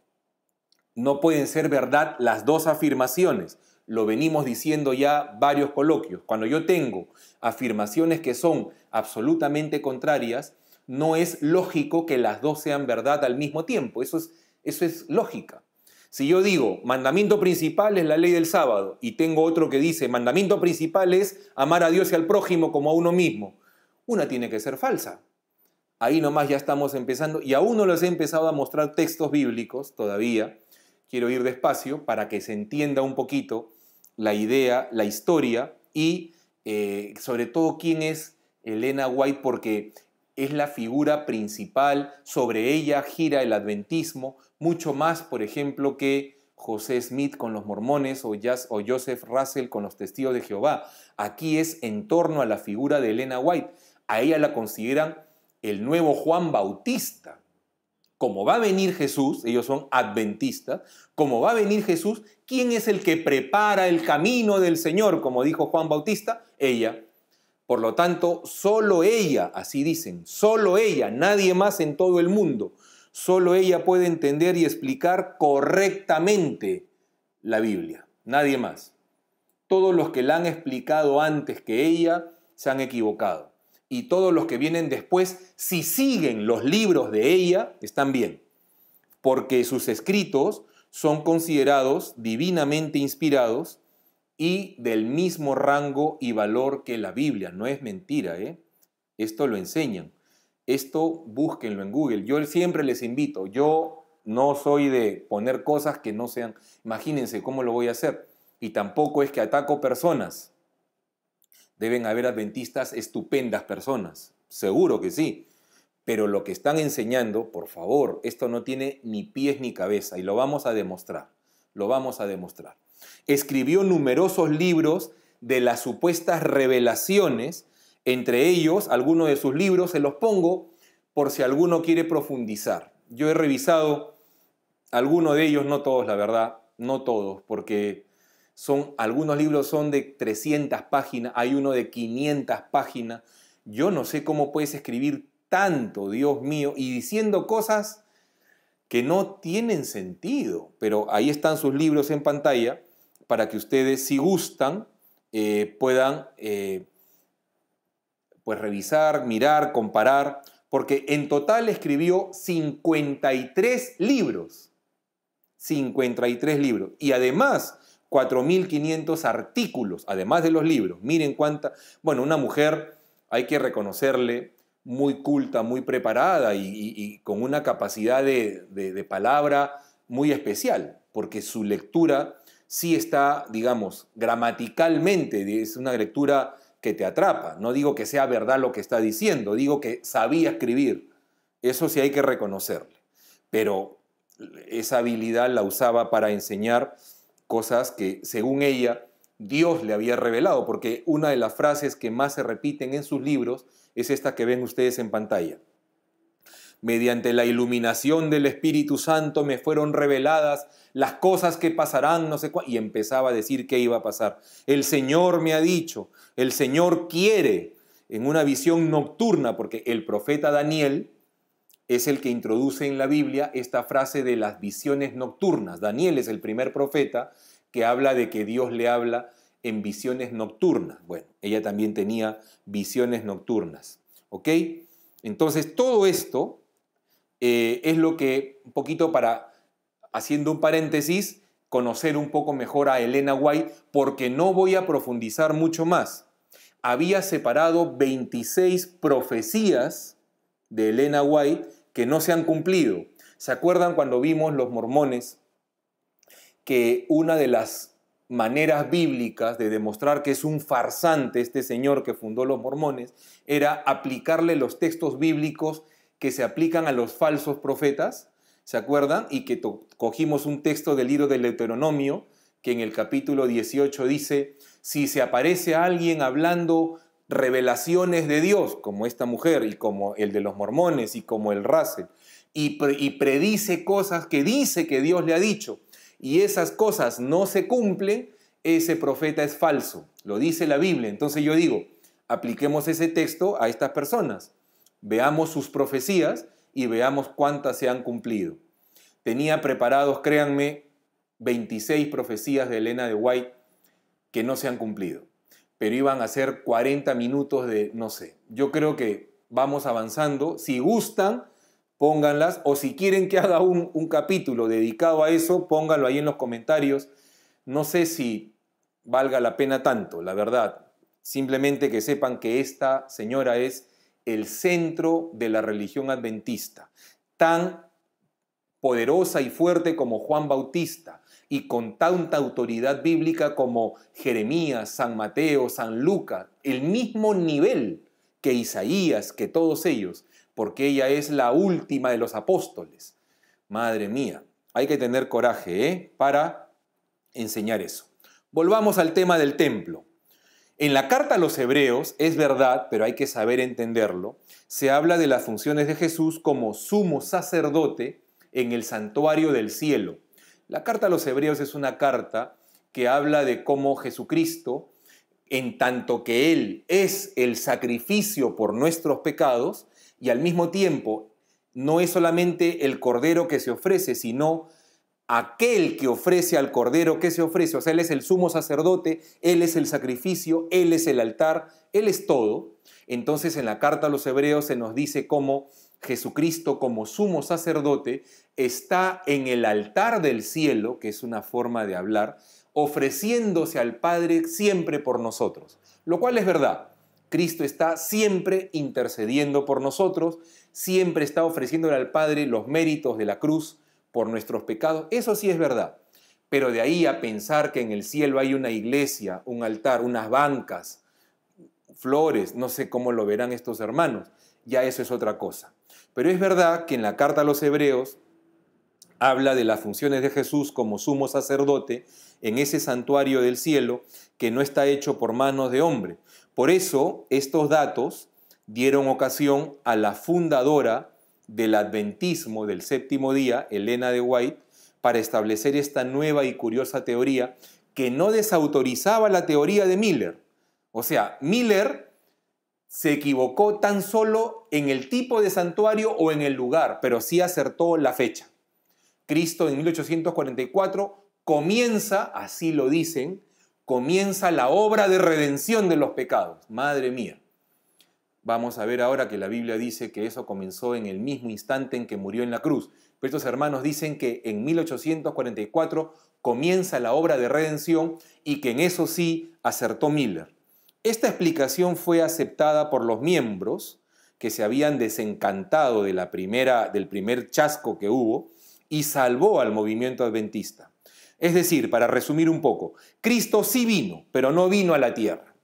S1: No pueden ser verdad las dos afirmaciones. Lo venimos diciendo ya varios coloquios. Cuando yo tengo afirmaciones que son absolutamente contrarias, no es lógico que las dos sean verdad al mismo tiempo. Eso es, eso es lógica. Si yo digo, mandamiento principal es la ley del sábado, y tengo otro que dice, mandamiento principal es amar a Dios y al prójimo como a uno mismo, una tiene que ser falsa. Ahí nomás ya estamos empezando, y aún no les he empezado a mostrar textos bíblicos todavía. Quiero ir despacio para que se entienda un poquito la idea, la historia y eh, sobre todo quién es Elena White, porque es la figura principal, sobre ella gira el adventismo, mucho más, por ejemplo, que José Smith con los mormones o, Joseph Russell con los testigos de Jehová. Aquí es en torno a la figura de Elena White. A ella la consideran el nuevo Juan Bautista. Como va a venir Jesús, ellos son adventistas, como va a venir Jesús, ¿quién es el que prepara el camino del Señor? Como dijo Juan Bautista, ella, por lo tanto, solo ella, así dicen, solo ella, nadie más en todo el mundo, solo ella puede entender y explicar correctamente la Biblia, nadie más. Todos los que la han explicado antes que ella se han equivocado. Y todos los que vienen después, si siguen los libros de ella, están bien, porque sus escritos son considerados divinamente inspirados y del mismo rango y valor que la Biblia. No es mentira, ¿eh? Esto lo enseñan. Esto búsquenlo en Google. Yo siempre les invito. Yo no soy de poner cosas que no sean. Imagínense cómo lo voy a hacer. Y tampoco es que ataco personas. Deben haber adventistas estupendas personas. Seguro que sí. Pero lo que están enseñando, por favor, esto no tiene ni pies ni cabeza. Y lo vamos a demostrar. Lo vamos a demostrar. Escribió numerosos libros de las supuestas revelaciones, entre ellos algunos de sus libros, se los pongo por si alguno quiere profundizar. Yo he revisado algunos de ellos, no todos, la verdad, no todos, porque son algunos libros son de 300 páginas, hay uno de 500 páginas. Yo no sé cómo puedes escribir tanto, Dios mío, y diciendo cosas que no tienen sentido, pero ahí están sus libros en pantalla para que ustedes, si gustan, eh, puedan eh, pues revisar, mirar, comparar, porque en total escribió 53 libros. 53 libros. Y además, 4.500 artículos, además de los libros. Miren cuánta... Bueno, una mujer, hay que reconocerle, muy culta, muy preparada y, con una capacidad de palabra muy especial, porque su lectura sí está, digamos, gramaticalmente, es una lectura que te atrapa. No digo que sea verdad lo que está diciendo, digo que sabía escribir. Eso sí hay que reconocerle. Pero esa habilidad la usaba para enseñar cosas que, según ella, Dios le había revelado, porque una de las frases que más se repiten en sus libros es esta que ven ustedes en pantalla. Mediante la iluminación del Espíritu Santo me fueron reveladas las cosas que pasarán, no sé cuál, y empezaba a decir qué iba a pasar. El Señor me ha dicho, el Señor quiere, en una visión nocturna, porque el profeta Daniel es el que introduce en la Biblia esta frase de las visiones nocturnas. Daniel es el primer profeta que habla de que Dios le habla en visiones nocturnas. Bueno, ella también tenía visiones nocturnas. ¿Ok? Entonces, todo esto eh, es lo que, un poquito para, haciendo un paréntesis, conocer un poco mejor a Elena White, porque no voy a profundizar mucho más. Había separado 26 profecías de Elena White que no se han cumplido. ¿Se acuerdan cuando vimos los mormones que una de las maneras bíblicas de demostrar que es un farsante este señor que fundó los mormones era aplicarle los textos bíblicos que se aplican a los falsos profetas, ¿se acuerdan? Y que cogimos un texto del libro del Deuteronomio, que en el capítulo 18 dice, si se aparece alguien hablando revelaciones de Dios, como esta mujer y como el de los mormones y como el Russell, y predice cosas que dice que Dios le ha dicho, y esas cosas no se cumplen, ese profeta es falso, lo dice la Biblia. Entonces yo digo, apliquemos ese texto a estas personas. Veamos sus profecías y veamos cuántas se han cumplido. Tenía preparados, créanme, 26 profecías de Elena de White que no se han cumplido, pero iban a ser 40 minutos de, no sé, yo creo que vamos avanzando. Si gustan, pónganlas, o si quieren que haga un, capítulo dedicado a eso, pónganlo ahí en los comentarios. No sé si valga la pena tanto, la verdad. Simplemente que sepan que esta señora es el centro de la religión adventista, tan poderosa y fuerte como Juan Bautista y con tanta autoridad bíblica como Jeremías, San Mateo, San Lucas, el mismo nivel que Isaías, que todos ellos, porque ella es la última de los apóstoles. Madre mía, hay que tener coraje ¿eh? para enseñar eso. Volvamos al tema del templo. En la carta a los hebreos, es verdad, pero hay que saber entenderlo, se habla de las funciones de Jesús como sumo sacerdote en el santuario del cielo. La carta a los hebreos es una carta que habla de cómo Jesucristo, en tanto que Él es el sacrificio por nuestros pecados, y al mismo tiempo no es solamente el cordero que se ofrece, sino aquel que ofrece al Cordero ¿qué se ofrece, o sea, Él es el sumo sacerdote, Él es el sacrificio, Él es el altar, Él es todo. Entonces en la carta a los Hebreos se nos dice cómo Jesucristo como sumo sacerdote está en el altar del cielo, que es una forma de hablar, ofreciéndose al Padre siempre por nosotros, lo cual es verdad. Cristo está siempre intercediendo por nosotros, siempre está ofreciéndole al Padre los méritos de la cruz, por nuestros pecados, eso sí es verdad. Pero de ahí a pensar que en el cielo hay una iglesia, un altar, unas bancas, flores, no sé cómo lo verán estos hermanos, ya eso es otra cosa. Pero es verdad que en la carta a los hebreos habla de las funciones de Jesús como sumo sacerdote en ese santuario del cielo que no está hecho por manos de hombre. Por eso estos datos dieron ocasión a la fundadora del adventismo del séptimo día, Elena de White, para establecer esta nueva y curiosa teoría que no desautorizaba la teoría de Miller. O sea, Miller se equivocó tan solo en el tipo de santuario o en el lugar, pero sí acertó la fecha. Cristo en 1844 comienza, así lo dicen, comienza la obra de redención de los pecados. Madre mía. Vamos a ver ahora que la Biblia dice que eso comenzó en el mismo instante en que murió en la cruz. Pero estos hermanos dicen que en 1844 comienza la obra de redención y que en eso sí acertó Miller. Esta explicación fue aceptada por los miembros que se habían desencantado de la primera, del primer chasco que hubo y salvó al movimiento adventista. Es decir, para resumir un poco, Cristo sí vino, pero no vino a la tierra,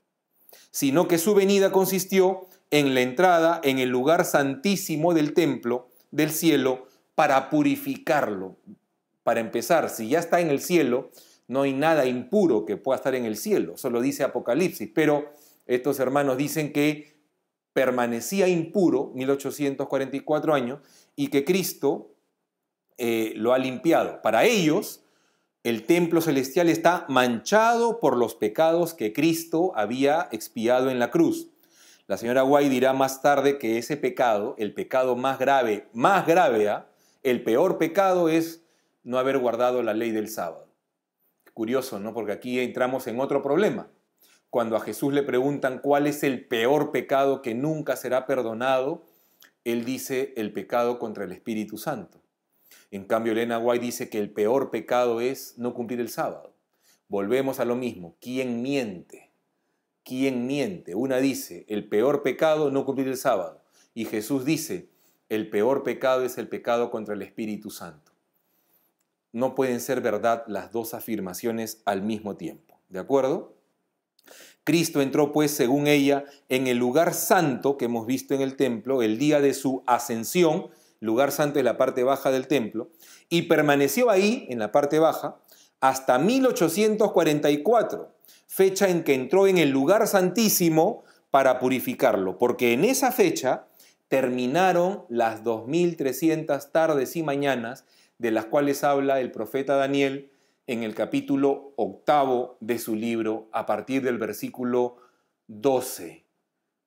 S1: sino que su venida consistió en la entrada, en el lugar santísimo del templo, del cielo, para purificarlo. Para empezar, si ya está en el cielo, no hay nada impuro que pueda estar en el cielo, solo dice Apocalipsis, pero estos hermanos dicen que permanecía impuro 1844 años y que Cristo eh, lo ha limpiado. Para ellos, el templo celestial está manchado por los pecados que Cristo había expiado en la cruz. La señora Guay dirá más tarde que ese pecado, el pecado más grave, más grave, ¿ah? el peor pecado es no haber guardado la ley del sábado. Curioso, ¿no? Porque aquí entramos en otro problema. Cuando a Jesús le preguntan cuál es el peor pecado que nunca será perdonado, él dice el pecado contra el Espíritu Santo. En cambio, Elena Guay dice que el peor pecado es no cumplir el sábado. Volvemos a lo mismo. ¿Quién miente? ¿quién miente? Una dice, el peor pecado no cumplir el sábado. Y Jesús dice, el peor pecado es el pecado contra el Espíritu Santo. No pueden ser verdad las dos afirmaciones al mismo tiempo. ¿De acuerdo? Cristo entró pues, según ella, en el lugar santo que hemos visto en el templo, el día de su ascensión, lugar santo es la parte baja del templo, y permaneció ahí, en la parte baja, hasta 1844, fecha en que entró en el lugar santísimo para purificarlo, porque en esa fecha terminaron las 2.300 tardes y mañanas de las cuales habla el profeta Daniel en el capítulo octavo de su libro, a partir del versículo 12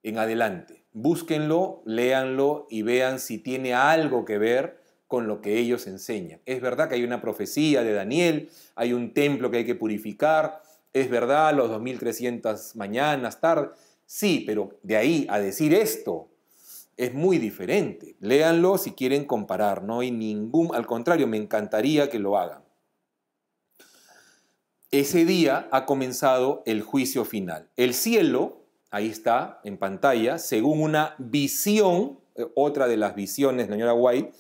S1: en adelante. Búsquenlo, léanlo y vean si tiene algo que ver con lo que ellos enseñan. Es verdad que hay una profecía de Daniel, hay un templo que hay que purificar, es verdad los 2300 mañanas, tarde, sí, pero de ahí a decir esto es muy diferente. Léanlo si quieren comparar, no hay ningún, al contrario, me encantaría que lo hagan. Ese día ha comenzado el juicio final. El cielo, ahí está en pantalla, según una visión, eh, otra de las visiones de señora White,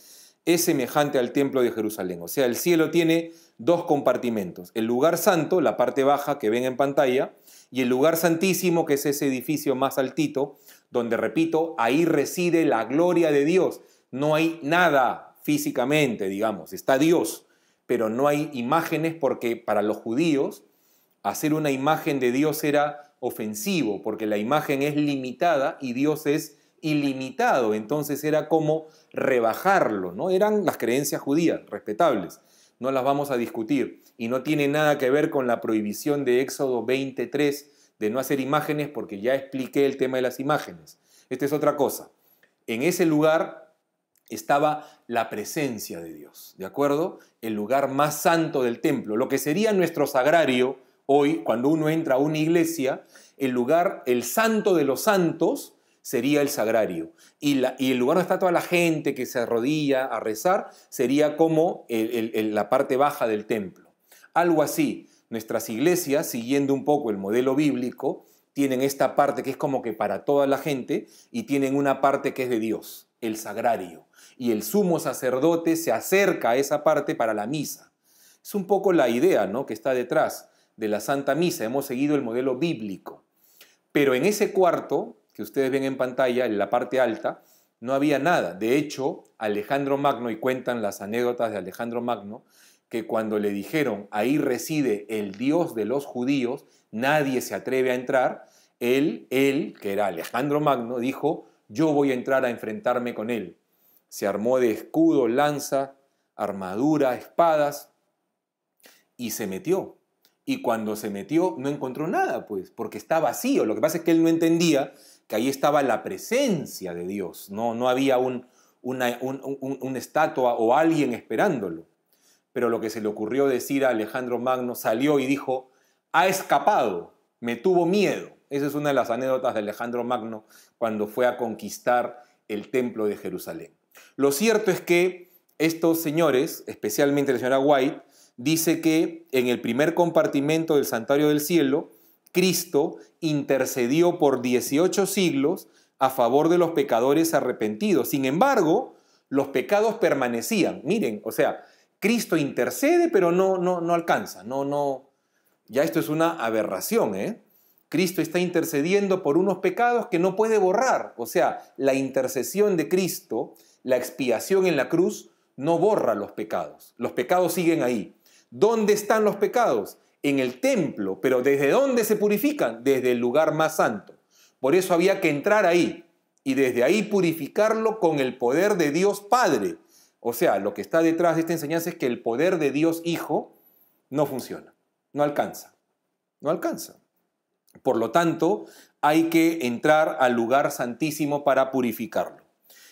S1: es semejante al templo de Jerusalén. O sea, el cielo tiene dos compartimentos. El lugar santo, la parte baja que ven en pantalla, y el lugar santísimo, que es ese edificio más altito, donde, repito, ahí reside la gloria de Dios. No hay nada físicamente, digamos, está Dios, pero no hay imágenes porque para los judíos hacer una imagen de Dios era ofensivo, porque la imagen es limitada y Dios es ilimitado. Entonces era como rebajarlo, ¿no? Eran las creencias judías, respetables. No las vamos a discutir. Y no tiene nada que ver con la prohibición de Éxodo 23 de no hacer imágenes porque ya expliqué el tema de las imágenes. Esta es otra cosa. En ese lugar estaba la presencia de Dios, ¿de acuerdo? El lugar más santo del templo, lo que sería nuestro sagrario hoy, cuando uno entra a una iglesia, el lugar, el santo de los santos, sería el sagrario. Y, la, y el lugar donde está toda la gente que se arrodilla a rezar sería como la parte baja del templo. Algo así. Nuestras iglesias, siguiendo un poco el modelo bíblico, tienen esta parte que es como que para toda la gente y tienen una parte que es de Dios, el sagrario. Y el sumo sacerdote se acerca a esa parte para la misa. Es un poco la idea ¿no? que está detrás de la Santa Misa. Hemos seguido el modelo bíblico. Pero en ese cuarto que ustedes ven en pantalla, en la parte alta, no había nada. De hecho, Alejandro Magno, y cuentan las anécdotas de Alejandro Magno, que cuando le dijeron, ahí reside el Dios de los judíos, nadie se atreve a entrar, él, él, que era Alejandro Magno, dijo, yo voy a entrar a enfrentarme con él. Se armó de escudo, lanza, armadura, espadas, y se metió. Y cuando se metió no encontró nada, pues, porque está vacío. Lo que pasa es que él no entendía ahí estaba la presencia de Dios, no, no había una estatua o alguien esperándolo. Pero lo que se le ocurrió decir a Alejandro Magno salió y dijo, ha escapado, me tuvo miedo. Esa es una de las anécdotas de Alejandro Magno cuando fue a conquistar el templo de Jerusalén. Lo cierto es que estos señores, especialmente la señora White, dice que en el primer compartimento del santuario del cielo Cristo intercedió por 18 siglos a favor de los pecadores arrepentidos. Sin embargo, los pecados permanecían. Miren, o sea, Cristo intercede, pero no, no, no alcanza. No, no. Ya esto es una aberración, ¿eh? Cristo está intercediendo por unos pecados que no puede borrar. O sea, la intercesión de Cristo, la expiación en la cruz, no borra los pecados. Los pecados siguen ahí. ¿Dónde están los pecados? en el templo. Pero ¿desde dónde se purifican? Desde el lugar más santo. Por eso había que entrar ahí y desde ahí purificarlo con el poder de Dios Padre. O sea, lo que está detrás de esta enseñanza es que el poder de Dios Hijo no funciona, no alcanza, no alcanza. Por lo tanto, hay que entrar al lugar santísimo para purificarlo.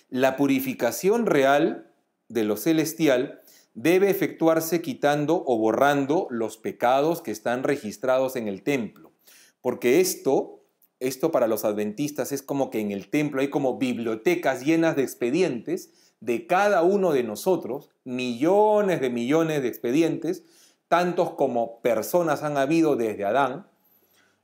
S1: La purificación real de lo celestial debe efectuarse quitando o borrando los pecados que están registrados en el templo, porque esto, esto para los adventistas es como que en el templo hay como bibliotecas llenas de expedientes de cada uno de nosotros, millones de millones de expedientes, tantos como personas han habido desde Adán,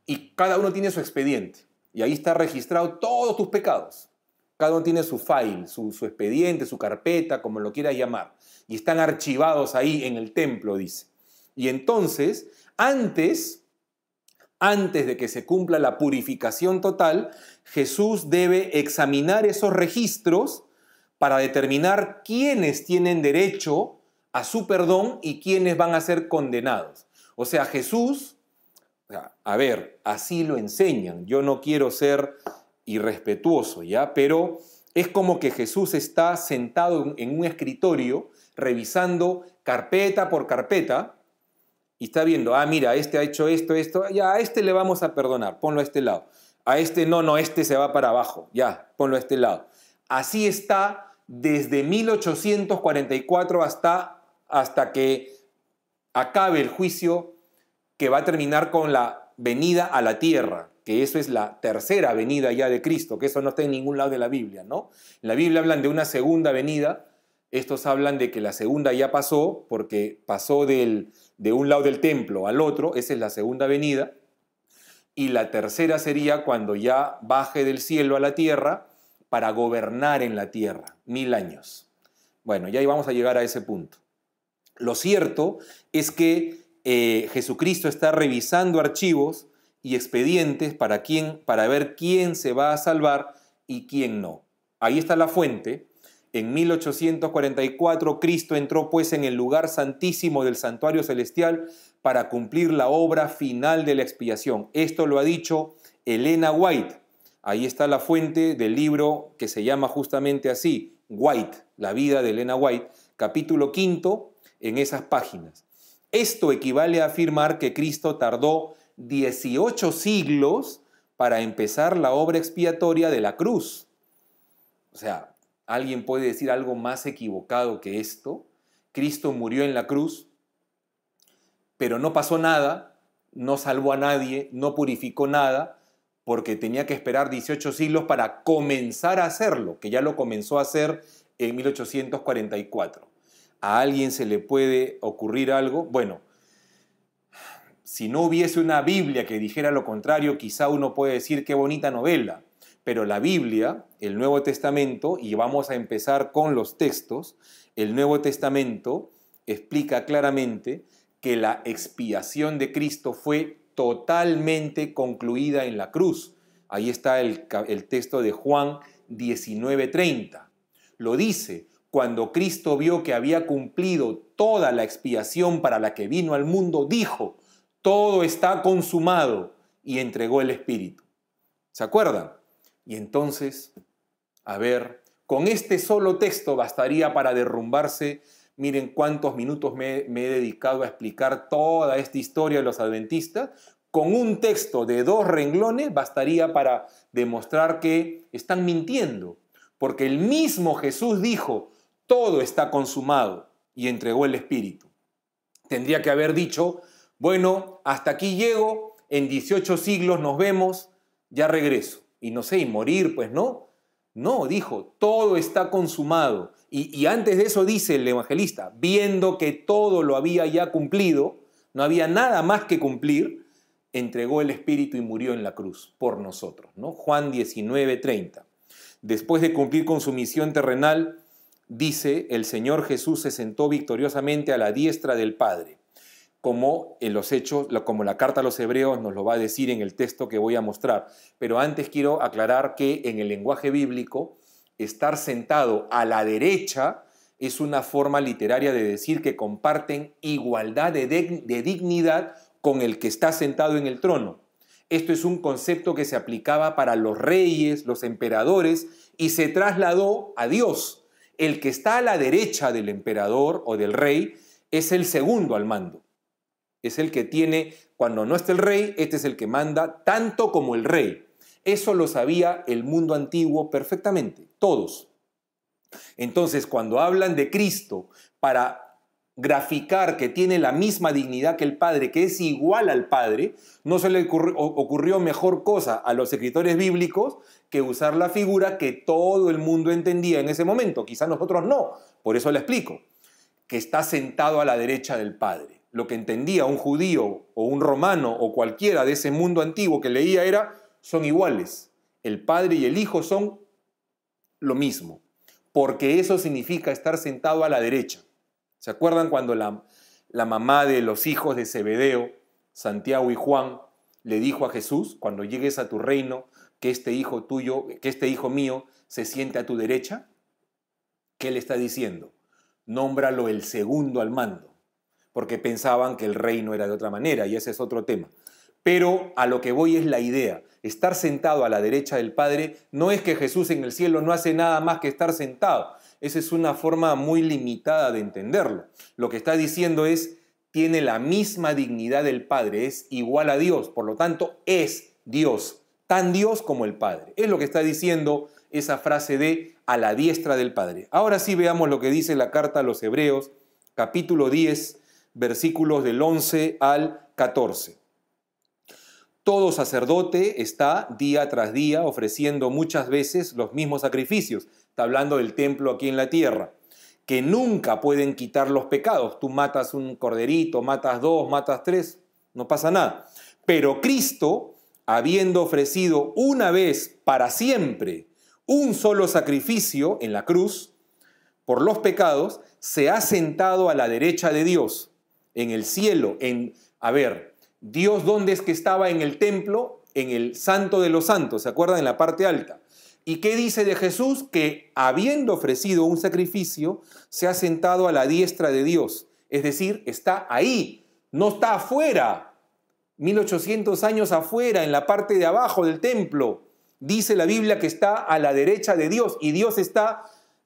S1: y cada uno tiene su expediente, y ahí está registrado todos tus pecados. Cada uno tiene su file, su, expediente, su carpeta, como lo quieras llamar y están archivados ahí en el templo, dice. Y entonces, antes, antes de que se cumpla la purificación total, Jesús debe examinar esos registros para determinar quiénes tienen derecho a su perdón y quiénes van a ser condenados. O sea, Jesús, a ver, así lo enseñan. Yo no quiero ser irrespetuoso, ¿ya? Pero es como que Jesús está sentado en un escritorio revisando carpeta por carpeta y está viendo, ah, mira, este ha hecho esto, esto, ya a este le vamos a perdonar, ponlo a este lado. A este no, no, este se va para abajo, ya, ponlo a este lado. Así está desde 1844 hasta, hasta que acabe el juicio que va a terminar con la venida a la tierra, que eso es la tercera venida ya de Cristo, que eso no está en ningún lado de la Biblia, ¿no? En la Biblia hablan de una segunda venida, estos hablan de que la segunda ya pasó, porque pasó de un lado del templo al otro, esa es la segunda venida. Y la tercera sería cuando ya baje del cielo a la tierra para gobernar en la tierra, mil años. Bueno, ya vamos a llegar a ese punto. Lo cierto es que eh, Jesucristo está revisando archivos y expedientes para, para ver quién se va a salvar y quién no. Ahí está la fuente en 1844 Cristo entró pues en el lugar santísimo del santuario celestial para cumplir la obra final de la expiación. Esto lo ha dicho Elena White. Ahí está la fuente del libro que se llama justamente así, White, la vida de Elena White, capítulo quinto, en esas páginas. Esto equivale a afirmar que Cristo tardó 18 siglos para empezar la obra expiatoria de la cruz. O sea, ¿Alguien puede decir algo más equivocado que esto? Cristo murió en la cruz, pero no pasó nada, no salvó a nadie, no purificó nada, porque tenía que esperar 18 siglos para comenzar a hacerlo, que ya lo comenzó a hacer en 1844. ¿A alguien se le puede ocurrir algo? Bueno, si no hubiese una Biblia que dijera lo contrario, quizá uno puede decir qué bonita novela, pero la Biblia, el Nuevo Testamento, y vamos a empezar con los textos, el Nuevo Testamento explica claramente que la expiación de Cristo fue totalmente concluida en la cruz. Ahí está el, texto de Juan 19:30. Lo dice, cuando Cristo vio que había cumplido toda la expiación para la que vino al mundo, dijo, todo está consumado y entregó el Espíritu. ¿Se acuerdan? Y entonces, a ver, con este solo texto bastaría para derrumbarse. Miren cuántos minutos me, he dedicado a explicar toda esta historia de los adventistas. Con un texto de dos renglones bastaría para demostrar que están mintiendo, porque el mismo Jesús dijo, todo está consumado y entregó el Espíritu. Tendría que haber dicho, bueno, hasta aquí llego, en 18 siglos nos vemos, ya regreso y no sé, y morir, pues no. No, dijo, todo está consumado. Y, antes de eso dice el evangelista, viendo que todo lo había ya cumplido, no había nada más que cumplir, entregó el Espíritu y murió en la cruz por nosotros. ¿no? Juan 19, 30. Después de cumplir con su misión terrenal, dice, el Señor Jesús se sentó victoriosamente a la diestra del Padre como en los hechos, como la carta a los hebreos nos lo va a decir en el texto que voy a mostrar. Pero antes quiero aclarar que en el lenguaje bíblico, estar sentado a la derecha es una forma literaria de decir que comparten igualdad de dignidad con el que está sentado en el trono. Esto es un concepto que se aplicaba para los reyes, los emperadores, y se trasladó a Dios. El que está a la derecha del emperador o del rey es el segundo al mando. Es el que tiene, cuando no está el rey, este es el que manda tanto como el rey. Eso lo sabía el mundo antiguo perfectamente, todos. Entonces, cuando hablan de Cristo para graficar que tiene la misma dignidad que el Padre, que es igual al Padre, no se le ocurrió mejor cosa a los escritores bíblicos que usar la figura que todo el mundo entendía en ese momento. Quizá nosotros no, por eso le explico, que está sentado a la derecha del Padre lo que entendía un judío o un romano o cualquiera de ese mundo antiguo que leía era, son iguales. El Padre y el Hijo son lo mismo, porque eso significa estar sentado a la derecha. ¿Se acuerdan cuando la, la mamá de los hijos de Zebedeo, Santiago y Juan, le dijo a Jesús, cuando llegues a tu reino, que este hijo tuyo, que este hijo mío se siente a tu derecha? ¿Qué le está diciendo? Nómbralo el segundo al mando porque pensaban que el reino era de otra manera, y ese es otro tema. Pero a lo que voy es la idea. Estar sentado a la derecha del Padre no es que Jesús en el cielo no hace nada más que estar sentado. Esa es una forma muy limitada de entenderlo. Lo que está diciendo es, tiene la misma dignidad del Padre, es igual a Dios, por lo tanto es Dios, tan Dios como el Padre. Es lo que está diciendo esa frase de a la diestra del Padre. Ahora sí veamos lo que dice la carta a los Hebreos, capítulo 10, versículos del 11 al 14. Todo sacerdote está día tras día ofreciendo muchas veces los mismos sacrificios, está hablando del templo aquí en la tierra, que nunca pueden quitar los pecados. Tú matas un corderito, matas dos, matas tres, no pasa nada. Pero Cristo, habiendo ofrecido una vez para siempre un solo sacrificio en la cruz, por los pecados, se ha sentado a la derecha de Dios en el cielo, en, a ver, Dios dónde es que estaba en el templo, en el santo de los santos, ¿se acuerdan? En la parte alta. ¿Y qué dice de Jesús? Que habiendo ofrecido un sacrificio, se ha sentado a la diestra de Dios. Es decir, está ahí, no está afuera, 1800 años afuera, en la parte de abajo del templo. Dice la Biblia que está a la derecha de Dios y Dios está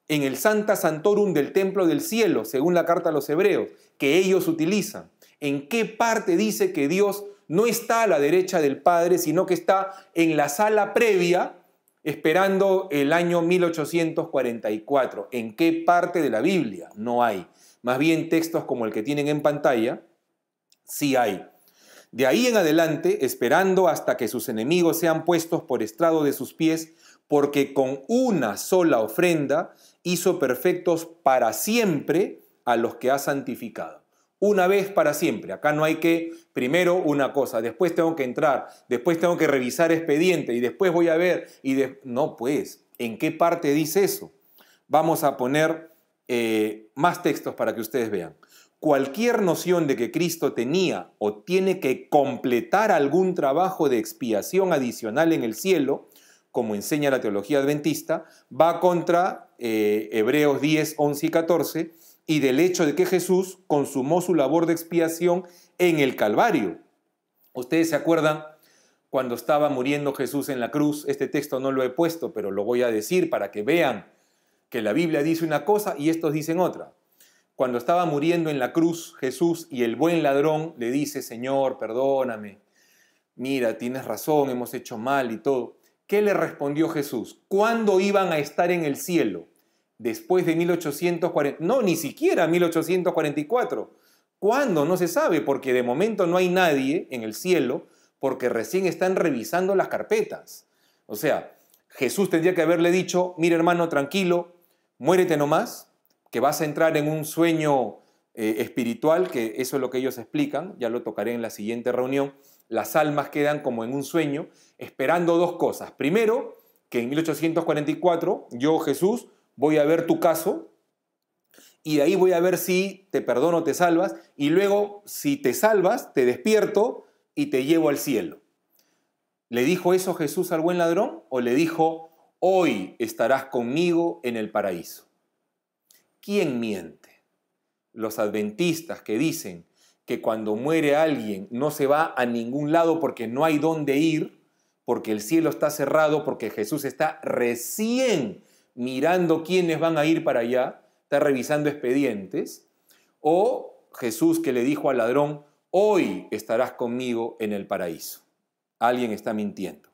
S1: en el Santa Santorum del templo del cielo, según la carta a los hebreos que ellos utilizan. ¿En qué parte dice que Dios no está a la derecha del Padre, sino que está en la sala previa esperando el año 1844? ¿En qué parte de la Biblia? No hay. Más bien textos como el que tienen en pantalla, sí hay. De ahí en adelante, esperando hasta que sus enemigos sean puestos por estrado de sus pies, porque con una sola ofrenda hizo perfectos para siempre a los que ha santificado. Una vez para siempre. Acá no hay que, primero una cosa, después tengo que entrar, después tengo que revisar expediente y después voy a ver. Y No, pues, ¿en qué parte dice eso? Vamos a poner eh, más textos para que ustedes vean. Cualquier noción de que Cristo tenía o tiene que completar algún trabajo de expiación adicional en el cielo, como enseña la teología adventista, va contra eh, Hebreos 10, 11 y 14 y del hecho de que Jesús consumó su labor de expiación en el Calvario. Ustedes se acuerdan cuando estaba muriendo Jesús en la cruz, este texto no lo he puesto, pero lo voy a decir para que vean que la Biblia dice una cosa y estos dicen otra. Cuando estaba muriendo en la cruz Jesús y el buen ladrón le dice, Señor, perdóname, mira, tienes razón, hemos hecho mal y todo. ¿Qué le respondió Jesús? ¿Cuándo iban a estar en el cielo? después de 1840, no, ni siquiera 1844. ¿Cuándo? No se sabe, porque de momento no hay nadie en el cielo, porque recién están revisando las carpetas. O sea, Jesús tendría que haberle dicho, mire hermano, tranquilo, muérete nomás, que vas a entrar en un sueño eh, espiritual, que eso es lo que ellos explican, ya lo tocaré en la siguiente reunión, las almas quedan como en un sueño, esperando dos cosas. Primero, que en 1844 yo, Jesús, voy a ver tu caso y de ahí voy a ver si te perdono o te salvas y luego si te salvas te despierto y te llevo al cielo. ¿Le dijo eso Jesús al buen ladrón o le dijo, hoy estarás conmigo en el paraíso? ¿Quién miente? Los adventistas que dicen que cuando muere alguien no se va a ningún lado porque no hay dónde ir, porque el cielo está cerrado, porque Jesús está recién mirando quiénes van a ir para allá, está revisando expedientes, o Jesús que le dijo al ladrón, hoy estarás conmigo en el paraíso. Alguien está mintiendo.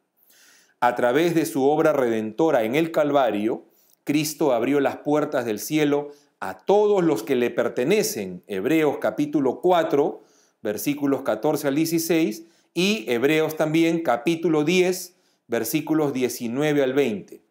S1: A través de su obra redentora en el Calvario, Cristo abrió las puertas del cielo a todos los que le pertenecen. Hebreos capítulo 4, versículos 14 al 16, y Hebreos también capítulo 10, versículos 19 al 20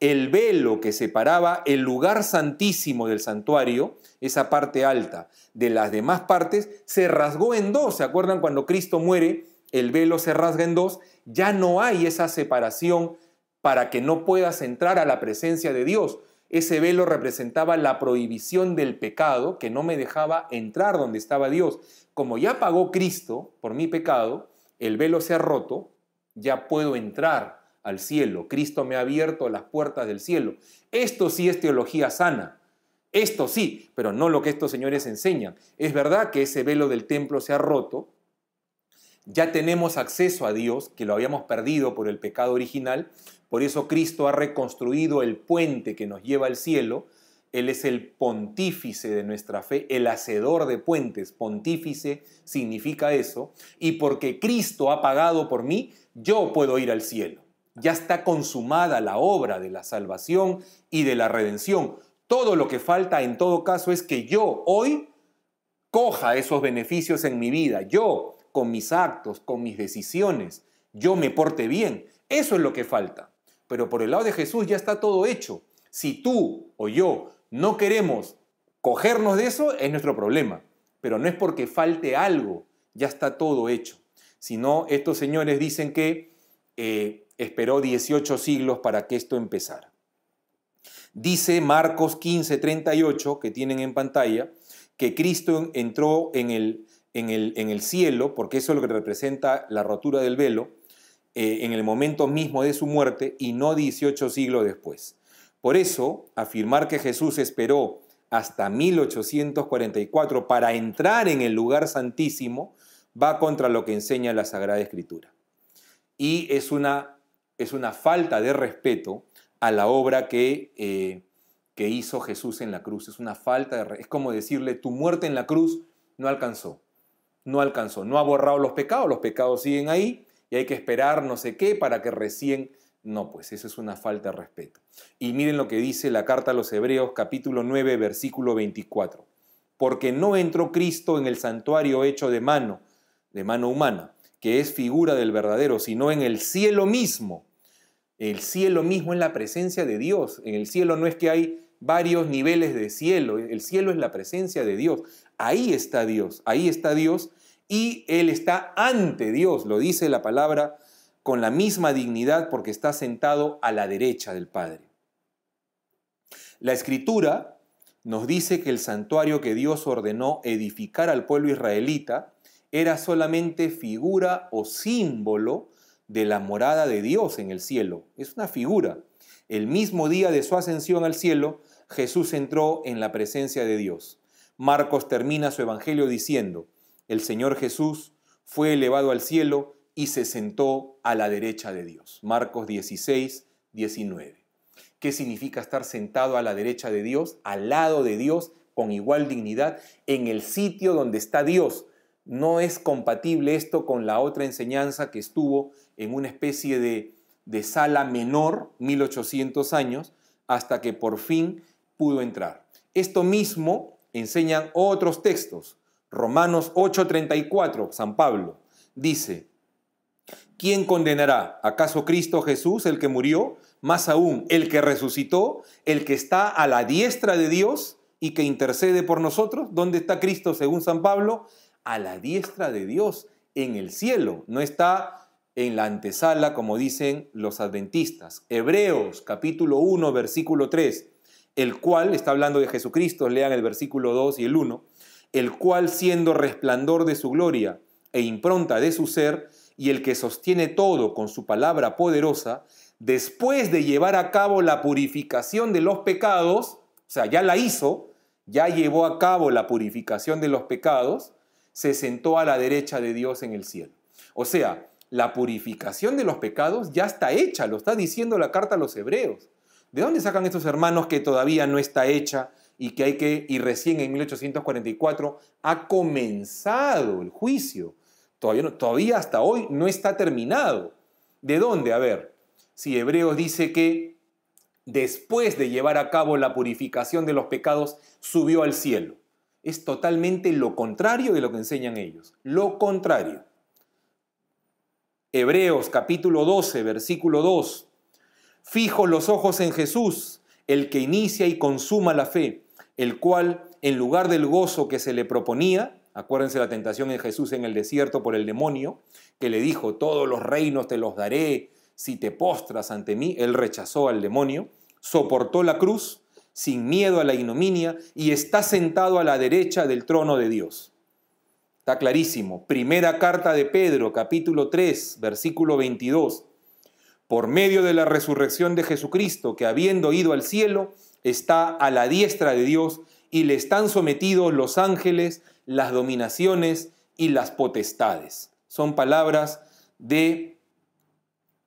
S1: el velo que separaba el lugar santísimo del santuario, esa parte alta, de las demás partes, se rasgó en dos. ¿Se acuerdan cuando Cristo muere? El velo se rasga en dos. Ya no hay esa separación para que no puedas entrar a la presencia de Dios. Ese velo representaba la prohibición del pecado que no me dejaba entrar donde estaba Dios. Como ya pagó Cristo por mi pecado, el velo se ha roto, ya puedo entrar al cielo. Cristo me ha abierto las puertas del cielo. Esto sí es teología sana. Esto sí, pero no lo que estos señores enseñan. Es verdad que ese velo del templo se ha roto. Ya tenemos acceso a Dios, que lo habíamos perdido por el pecado original. Por eso Cristo ha reconstruido el puente que nos lleva al cielo. Él es el pontífice de nuestra fe, el hacedor de puentes. Pontífice significa eso. Y porque Cristo ha pagado por mí, yo puedo ir al cielo ya está consumada la obra de la salvación y de la redención. Todo lo que falta en todo caso es que yo hoy coja esos beneficios en mi vida, yo con mis actos, con mis decisiones, yo me porte bien. Eso es lo que falta. Pero por el lado de Jesús ya está todo hecho. Si tú o yo no queremos cogernos de eso, es nuestro problema. Pero no es porque falte algo, ya está todo hecho. Sino estos señores dicen que eh, esperó 18 siglos para que esto empezara. Dice Marcos 15, 38, que tienen en pantalla, que Cristo entró en el, el, en el cielo, porque eso es lo que representa la rotura del velo, eh, en el momento mismo de su muerte y no 18 siglos después. Por eso, afirmar que Jesús esperó hasta 1844 para entrar en el lugar santísimo va contra lo que enseña la Sagrada Escritura. Y es una es una falta de respeto a la obra que, eh, que hizo Jesús en la cruz. Es una falta Es como decirle, tu muerte en la cruz no alcanzó, no alcanzó, no ha borrado los pecados, los pecados siguen ahí y hay que esperar no sé qué para que recién... No, pues eso es una falta de respeto. Y miren lo que dice la carta a los Hebreos capítulo 9 versículo 24. Porque no entró Cristo en el santuario hecho de mano, de mano humana, que es figura del verdadero, sino en el cielo mismo. El cielo mismo es la presencia de Dios. En el cielo no es que hay varios niveles de cielo, el cielo es la presencia de Dios. Ahí está Dios, ahí está Dios y Él está ante Dios, lo dice la palabra, con la misma dignidad porque está sentado a la derecha del Padre. La escritura nos dice que el santuario que Dios ordenó edificar al pueblo israelita era solamente figura o símbolo de la morada de Dios en el cielo. Es una figura. El mismo día de su ascensión al cielo, Jesús entró en la presencia de Dios. Marcos termina su evangelio diciendo, el Señor Jesús fue elevado al cielo y se sentó a la derecha de Dios. Marcos 16, 19. ¿Qué significa estar sentado a la derecha de Dios, al lado de Dios, con igual dignidad, en el sitio donde está Dios? no es compatible esto con la otra enseñanza que estuvo en una especie de, de sala menor, 1800 años, hasta que por fin pudo entrar. Esto mismo enseñan otros textos. Romanos 8:34, San Pablo, dice, ¿quién condenará? ¿Acaso Cristo Jesús, el que murió? Más aún, el que resucitó, el que está a la diestra de Dios y que intercede por nosotros. ¿Dónde está Cristo según San Pablo? a la diestra de Dios en el cielo, no está en la antesala como dicen los adventistas. Hebreos capítulo 1 versículo 3, el cual está hablando de Jesucristo, lean el versículo 2 y el 1, el cual siendo resplandor de su gloria e impronta de su ser, y el que sostiene todo con su palabra poderosa, después de llevar a cabo la purificación de los pecados, o sea, ya la hizo, ya llevó a cabo la purificación de los pecados, se sentó a la derecha de Dios en el cielo. O sea, la purificación de los pecados ya está hecha, lo está diciendo la carta a los hebreos. ¿De dónde sacan estos hermanos que todavía no está hecha y que hay que, y recién en 1844 ha comenzado el juicio? Todavía, todavía hasta hoy no está terminado. ¿De dónde? A ver, si Hebreos dice que después de llevar a cabo la purificación de los pecados, subió al cielo es totalmente lo contrario de lo que enseñan ellos. Lo contrario. Hebreos capítulo 12, versículo 2. Fijo los ojos en Jesús, el que inicia y consuma la fe, el cual, en lugar del gozo que se le proponía, acuérdense la tentación en Jesús en el desierto por el demonio, que le dijo, todos los reinos te los daré si te postras ante mí, él rechazó al demonio, soportó la cruz, sin miedo a la ignominia, y está sentado a la derecha del trono de Dios. Está clarísimo. Primera carta de Pedro, capítulo 3, versículo 22. Por medio de la resurrección de Jesucristo, que habiendo ido al cielo, está a la diestra de Dios y le están sometidos los ángeles, las dominaciones y las potestades. Son palabras de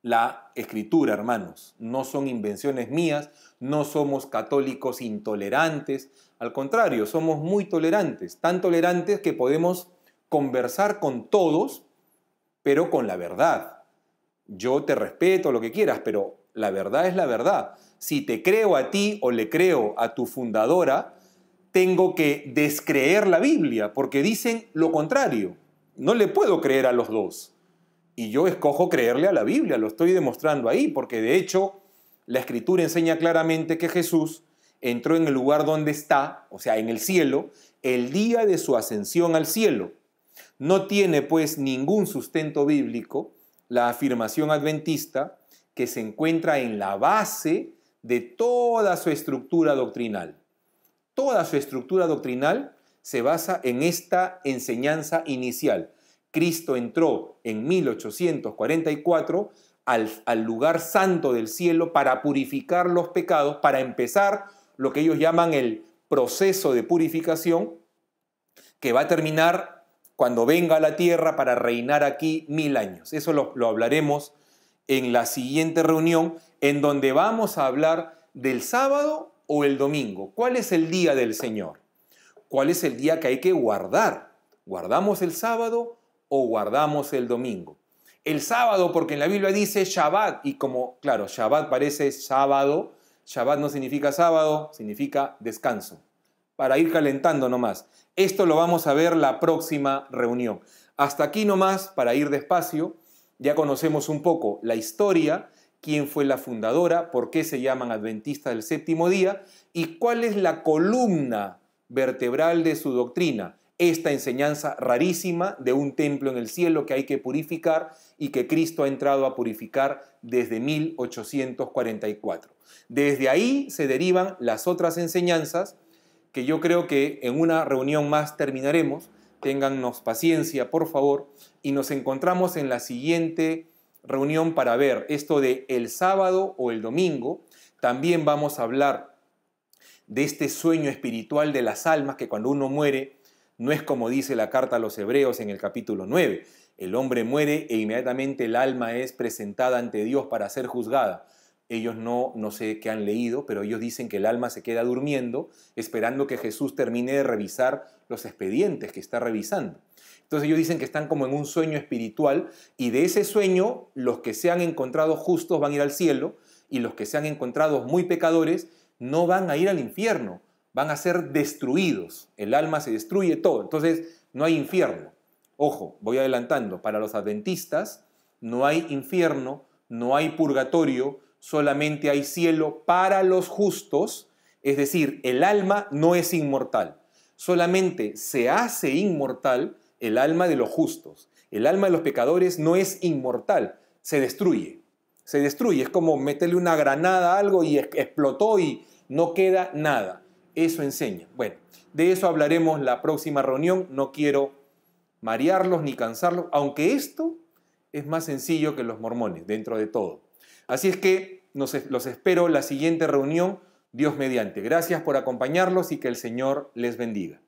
S1: la escritura, hermanos. No son invenciones mías, no somos católicos intolerantes, al contrario, somos muy tolerantes, tan tolerantes que podemos conversar con todos, pero con la verdad. Yo te respeto lo que quieras, pero la verdad es la verdad. Si te creo a ti o le creo a tu fundadora, tengo que descreer la Biblia porque dicen lo contrario. No le puedo creer a los dos. Y yo escojo creerle a la Biblia, lo estoy demostrando ahí, porque de hecho la escritura enseña claramente que Jesús entró en el lugar donde está, o sea, en el cielo, el día de su ascensión al cielo. No tiene pues ningún sustento bíblico la afirmación adventista que se encuentra en la base de toda su estructura doctrinal. Toda su estructura doctrinal se basa en esta enseñanza inicial. Cristo entró en 1844 al, lugar santo del cielo para purificar los pecados, para empezar lo que ellos llaman el proceso de purificación, que va a terminar cuando venga a la tierra para reinar aquí mil años. Eso lo hablaremos en la siguiente reunión, en donde vamos a hablar del sábado o el domingo. ¿Cuál es el día del Señor? ¿Cuál es el día que hay que guardar? ¿Guardamos el sábado o guardamos el domingo? El sábado, porque en la Biblia dice Shabbat, y como, claro, Shabbat parece sábado, Shabbat no significa sábado, significa descanso. Para ir calentando nomás. Esto lo vamos a ver la próxima reunión. Hasta aquí nomás, para ir despacio, ya conocemos un poco la historia, quién fue la fundadora, por qué se llaman adventistas del séptimo día y cuál es la columna vertebral de su doctrina esta enseñanza rarísima de un templo en el cielo que hay que purificar y que Cristo ha entrado a purificar desde 1844. Desde ahí se derivan las otras enseñanzas que yo creo que en una reunión más terminaremos. Téngannos paciencia, por favor, y nos encontramos en la siguiente reunión para ver esto de el sábado o el domingo. También vamos a hablar de este sueño espiritual de las almas que cuando uno muere no es como dice la carta a los Hebreos en el capítulo 9. El hombre muere e inmediatamente el alma es presentada ante Dios para ser juzgada. Ellos no, no sé qué han leído, pero ellos dicen que el alma se queda durmiendo esperando que Jesús termine de revisar los expedientes que está revisando. Entonces ellos dicen que están como en un sueño espiritual y de ese sueño los que se han encontrado justos van a ir al cielo y los que se han encontrado muy pecadores no van a ir al infierno van a ser destruidos. El alma se destruye todo. Entonces, no hay infierno. Ojo, voy adelantando. Para los adventistas, no hay infierno, no hay purgatorio, solamente hay cielo para los justos. Es decir, el alma no es inmortal. Solamente se hace inmortal el alma de los justos. El alma de los pecadores no es inmortal, se destruye. Se destruye. Es como meterle una granada a algo y explotó y no queda nada. Eso enseña. Bueno, de eso hablaremos la próxima reunión. No quiero marearlos ni cansarlos, aunque esto es más sencillo que los mormones, dentro de todo. Así es que los espero la siguiente reunión, Dios mediante. Gracias por acompañarlos y que el Señor les bendiga.